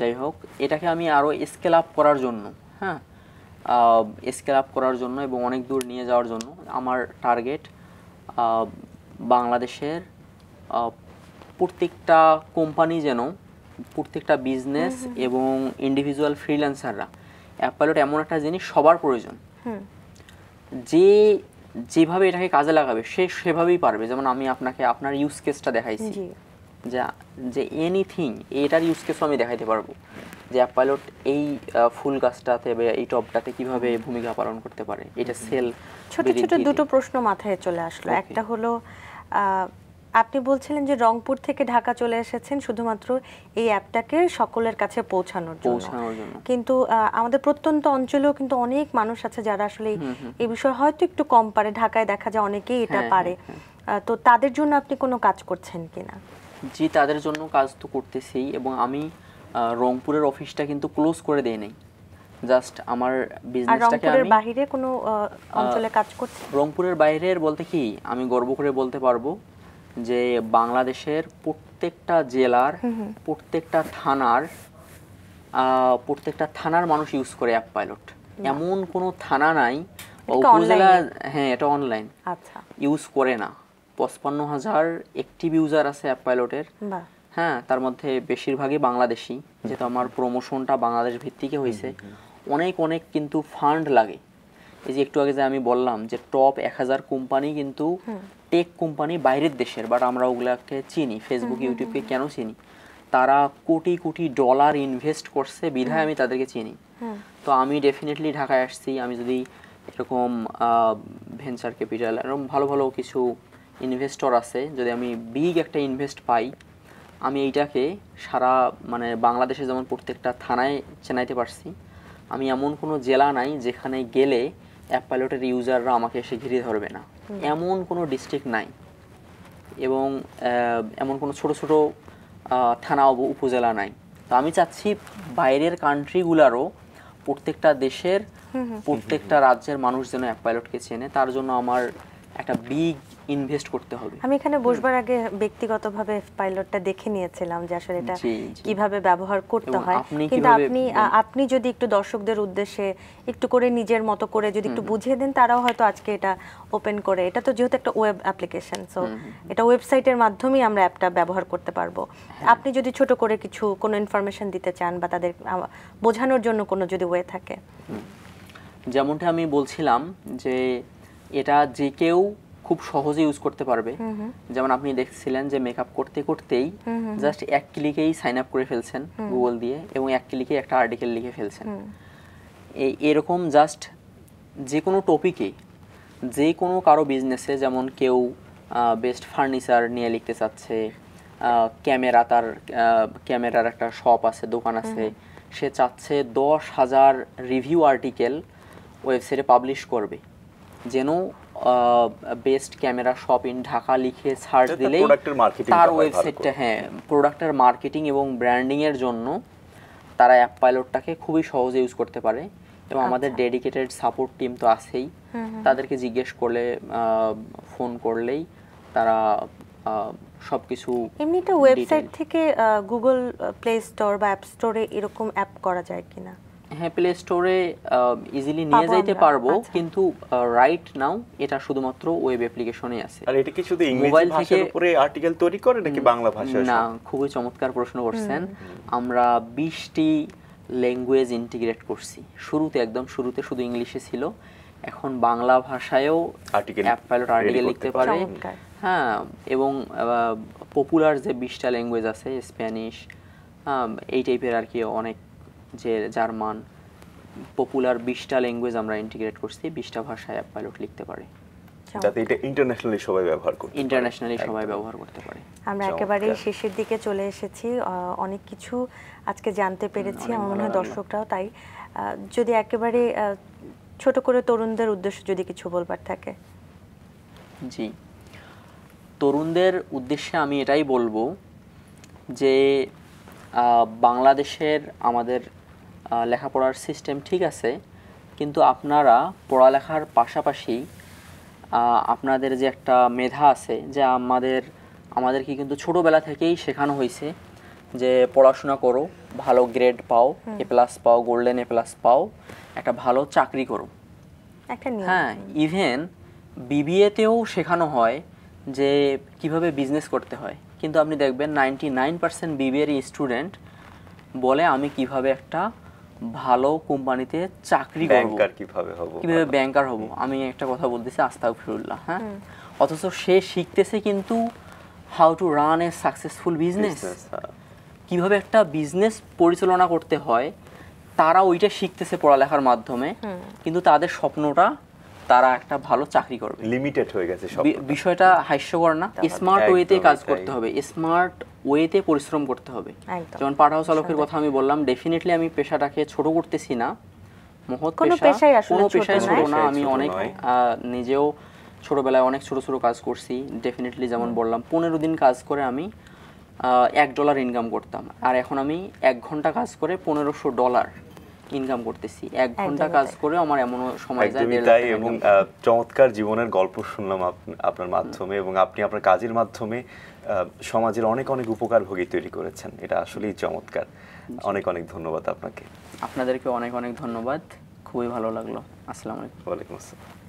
যাই হোক এটাকে আমি আরও স্কেল আপ করার জন্য হ্যাঁ স্কেল আপ করার জন্য এবং অনেক দূর নিয়ে যাওয়ার জন্য আমার টার্গেট বাংলাদেশের প্রত্যেকটা কোম্পানি যেন প্রত্যেকটা বিজনেস এবং ইন্ডিভিজুয়াল ফ্রিল্যান্সাররা অ্যাপালোট এমন একটা জিনিস সবার প্রয়োজন যে যেভাবে এটাকে কাজে লাগাবে সে সেভাবেই পারবে যেমন আমি আপনাকে আপনার ইউজ কেসটা দেখাইছি যা যে এনিথিং এটার ইউজ কেসও আমি দেখাইতে পারবো যে অ্যাপাইলট এই ফুল গাছটাতে বা এই টবটাতে কিভাবে ভূমিকা পালন করতে পারে এটা সেল ছোট ছোট দুটো প্রশ্ন মাথায় চলে আসলো একটা হলো আপনি বলছিলেন যে রংপুর থেকে ঢাকা চলে এসেছেন শুধুমাত্র এই অ্যাপটাকে সকলের কাছে পৌঁছানোর জন্য কিন্তু আমাদের প্রত্যন্ত অঞ্চলেও কিন্তু অনেক মানুষ আছে যারা আসলে এই বিষয়ে হয়তো একটু কম পারে ঢাকায় দেখা যায় অনেকেই এটা হ্যাঁ, পারে হ্যাঁ, হ্যাঁ। তো তাদের জন্য আপনি কোনো কাজ করছেন কিনা জি তাদের জন্য কাজ তো করতেছি এবং আমি রংপুরের অফিসটা কিন্তু ক্লোজ করে দেই নাই জাস্ট আমার বিজনেসটাকে আমি বাইরে কোনো অঞ্চলে কাজ করছি রংপুরের বাইরের বলতে কি আমি গর্ব করে বলতে পারবো যে বাংলাদেশের প্রত্যেকটা জেলার প্রত্যেকটা থানার প্রত্যেকটা থানার মানুষ ইউজ করে অ্যাপ পাইলট এমন কোনো থানা নাই উপজেলা হ্যাঁ এটা অনলাইন আচ্ছা। ইউজ করে না পঁচপান্ন হাজার একটিভ ইউজার আছে অ্যাপ পাইলটের হ্যাঁ তার মধ্যে বেশিরভাগই বাংলাদেশি যেহেতু আমার প্রমোশনটা বাংলাদেশ ভিত্তিকে হয়েছে অনেক অনেক কিন্তু ফান্ড লাগে এই যে একটু আগে যে আমি বললাম যে টপ এক হাজার কোম্পানি কিন্তু টেক কোম্পানি বাইরের দেশের বাট আমরা ওগুলাকে চিনি ফেসবুক ইউটিউবকে কেন চিনি তারা কোটি কোটি ডলার ইনভেস্ট করছে বিধায় আমি তাদেরকে চিনি তো আমি ডেফিনেটলি ঢাকায় আসছি আমি যদি এরকম ভেঞ্চার ক্যাপিটাল এরকম ভালো ভালো কিছু ইনভেস্টর আছে যদি আমি বিগ একটা ইনভেস্ট পাই আমি এইটাকে সারা মানে বাংলাদেশে যেমন প্রত্যেকটা থানায় চেনাইতে পারছি আমি এমন কোনো জেলা নাই যেখানে গেলে অ্যাপ পাইলটের ইউজাররা আমাকে এসে ঘিরে ধরবে না এমন কোনো ডিস্ট্রিক্ট নাই এবং এমন কোনো ছোট ছোট থানা উপজেলা নাই তো আমি চাচ্ছি বাইরের কান্ট্রিগুলারও প্রত্যেকটা দেশের প্রত্যেকটা রাজ্যের মানুষ যেন এক পাইলটকে চেনে তার জন্য আমার একটা বিগ ইনভেস্ট করতে হবে আমি এখানে বসবার আগে ব্যক্তিগতভাবে পাইলটটা দেখে নিয়েছিলাম যে আসলে এটা কিভাবে ব্যবহার করতে হয় কিন্তু আপনি আপনি যদি একটু দর্শকদের উদ্দেশ্যে একটু করে নিজের মতো করে যদি একটু বুঝিয়ে দেন তারাও হয়তো আজকে এটা ওপেন করে এটা তো যেহেতু একটা ওয়েব অ্যাপ্লিকেশন সো এটা ওয়েবসাইটের মাধ্যমেই আমরা অ্যাপটা ব্যবহার করতে পারবো হ্যাঁ। আপনি যদি ছোট করে কিছু কোনো ইনফরমেশন দিতে চান বা তাদের বোঝানোর জন্য কোনো যদি ওয়ে থাকে যেমনটা আমি বলছিলাম যে এটা যে কেউ খুব সহজে ইউজ করতে পারবে যেমন আপনি দেখছিলেন যে মেকআপ করতে করতেই জাস্ট এক ক্লিকেই সাইন আপ করে ফেলছেন গুগল দিয়ে এবং এক ক্লিকে একটা আর্টিকেল লিখে ফেলছেন এই এরকম জাস্ট যে কোনো টপিকে যে কোনো কারো বিজনেসে যেমন কেউ বেস্ট ফার্নিচার নিয়ে লিখতে চাচ্ছে ক্যামেরা তার ক্যামেরার একটা শপ আছে দোকান আছে সে চাচ্ছে দশ হাজার রিভিউ আর্টিকেল ওয়েবসাইটে পাবলিশ করবে যেন best camera shop in Dhaka লিখে সার্চ দিলে তার ওয়েবসাইটটা হ্যাঁ প্রোডাক্টের মার্কেটিং এবং ব্র্যান্ডিংয়ের জন্য তারা অ্যাপ পাইলটটাকে খুবই সহজে ইউজ করতে পারে এবং আমাদের ডেডিকেটেড সাপোর্ট টিম তো আছেই তাদেরকে জিজ্ঞেস করলে ফোন করলেই তারা সবকিছু এমনিতে ওয়েবসাইট থেকে গুগল প্লে স্টোর বা অ্যাপ স্টোরে এরকম অ্যাপ করা যায় কিনা হ্যাঁ প্লে স্টোরে ইজিলি নিয়ে যাইতে পারবো আচ্ছা। কিন্তু রাইট নাও এটা শুধুমাত্র ওয়েব অ্যাপ্লিকেশনে আছে আর এটা কি শুধু ইংরেজি ভাষার উপরে আর্টিকেল তৈরি করে নাকি বাংলা ভাষায় না খুবই চমৎকার প্রশ্ন করছেন আমরা টি ল্যাঙ্গুয়েজ ইন্টিগ্রেট করছি শুরুতে একদম শুরুতে শুধু ইংলিশে ছিল এখন বাংলা ভাষায়ও আর্টিকেল পাইলট আর্টিকেল লিখতে পারে হ্যাঁ এবং পপুলার যে বিশটা ল্যাঙ্গুয়েজ আছে স্প্যানিশ এই টাইপের আর কি অনেক যে জার্মান পপুলার বিশটা ল্যাঙ্গুয়েজ আমরা ইন্টিগ্রেট করছি বিশটা ভাষায় অ্যাপ পাইলট লিখতে পারে যাতে এটা ইন্টারন্যাশনালি সবাই ব্যবহার করতে ইন্টারন্যাশনালি সবাই ব্যবহার করতে পারে আমরা একেবারে শেষের দিকে চলে এসেছি অনেক কিছু আজকে জানতে পেরেছি আমার মনে হয় দর্শকরাও তাই যদি একেবারে ছোট করে তরুণদের উদ্দেশ্যে যদি কিছু বলবার থাকে জি তরুণদের উদ্দেশ্যে আমি এটাই বলবো যে বাংলাদেশের আমাদের লেখাপড়ার সিস্টেম ঠিক আছে কিন্তু আপনারা পড়ালেখার পাশাপাশি আপনাদের যে একটা মেধা আছে যে আমাদের আমাদেরকে কিন্তু ছোটোবেলা থেকেই শেখানো হয়েছে যে পড়াশোনা করো ভালো গ্রেড পাও এ প্লাস পাও গোল্ডেন এ প্লাস পাও একটা ভালো চাকরি করো হ্যাঁ ইভেন বিবিএতেও শেখানো হয় যে কিভাবে বিজনেস করতে হয় কিন্তু আপনি দেখবেন নাইনটি নাইন পার্সেন্ট বিবিএর স্টুডেন্ট বলে আমি কিভাবে একটা ভালো কোম্পানিতে চাকরি কিভাবে ব্যাংকার হব আমি একটা কথা বলতেছি আস্তাগফিরুল্লাহ হ্যাঁ অথচ সে শিখতেছে কিন্তু how to run a successful business কিভাবে একটা বিজনেস পরিচালনা করতে হয় তারা ওইটা শিখতেছে পড়ালেখার মাধ্যমে কিন্তু তাদের স্বপ্নটা তারা একটা ভালো চাকরি করবে লিমিটেড হয়ে গেছে বিষয়টা হাস্যকর না স্মার্ট ওয়েতে কাজ করতে হবে স্মার্ট ওয়েতে পরিশ্রম করতে হবে যেমন পাঠাও চালকের কথা আমি বললাম ডেফিনেটলি আমি পেশাটাকে ছোট করতেছি না মহৎ কোনো ছোট না আমি অনেক নিজেও ছোটবেলায় অনেক ছোট ছোট কাজ করছি ডেফিনেটলি যেমন বললাম পনেরো দিন কাজ করে আমি এক ডলার ইনকাম করতাম আর এখন আমি এক ঘন্টা কাজ করে পনেরোশো ডলার ইনকাম করতেছি এক ঘন্টা কাজ করে আমার এমন সময় যায় তাই এবং চমৎকার জীবনের গল্প শুনলাম আপনার মাধ্যমে এবং আপনি আপনার কাজের মাধ্যমে সমাজের অনেক অনেক উপকার ভোগী তৈরি করেছেন এটা আসলেই চমৎকার অনেক অনেক ধন্যবাদ আপনাকে আপনাদেরকে অনেক অনেক ধন্যবাদ খুবই ভালো লাগলো আসসালামু আলাইকুম ওয়ালাইকুম আসসালাম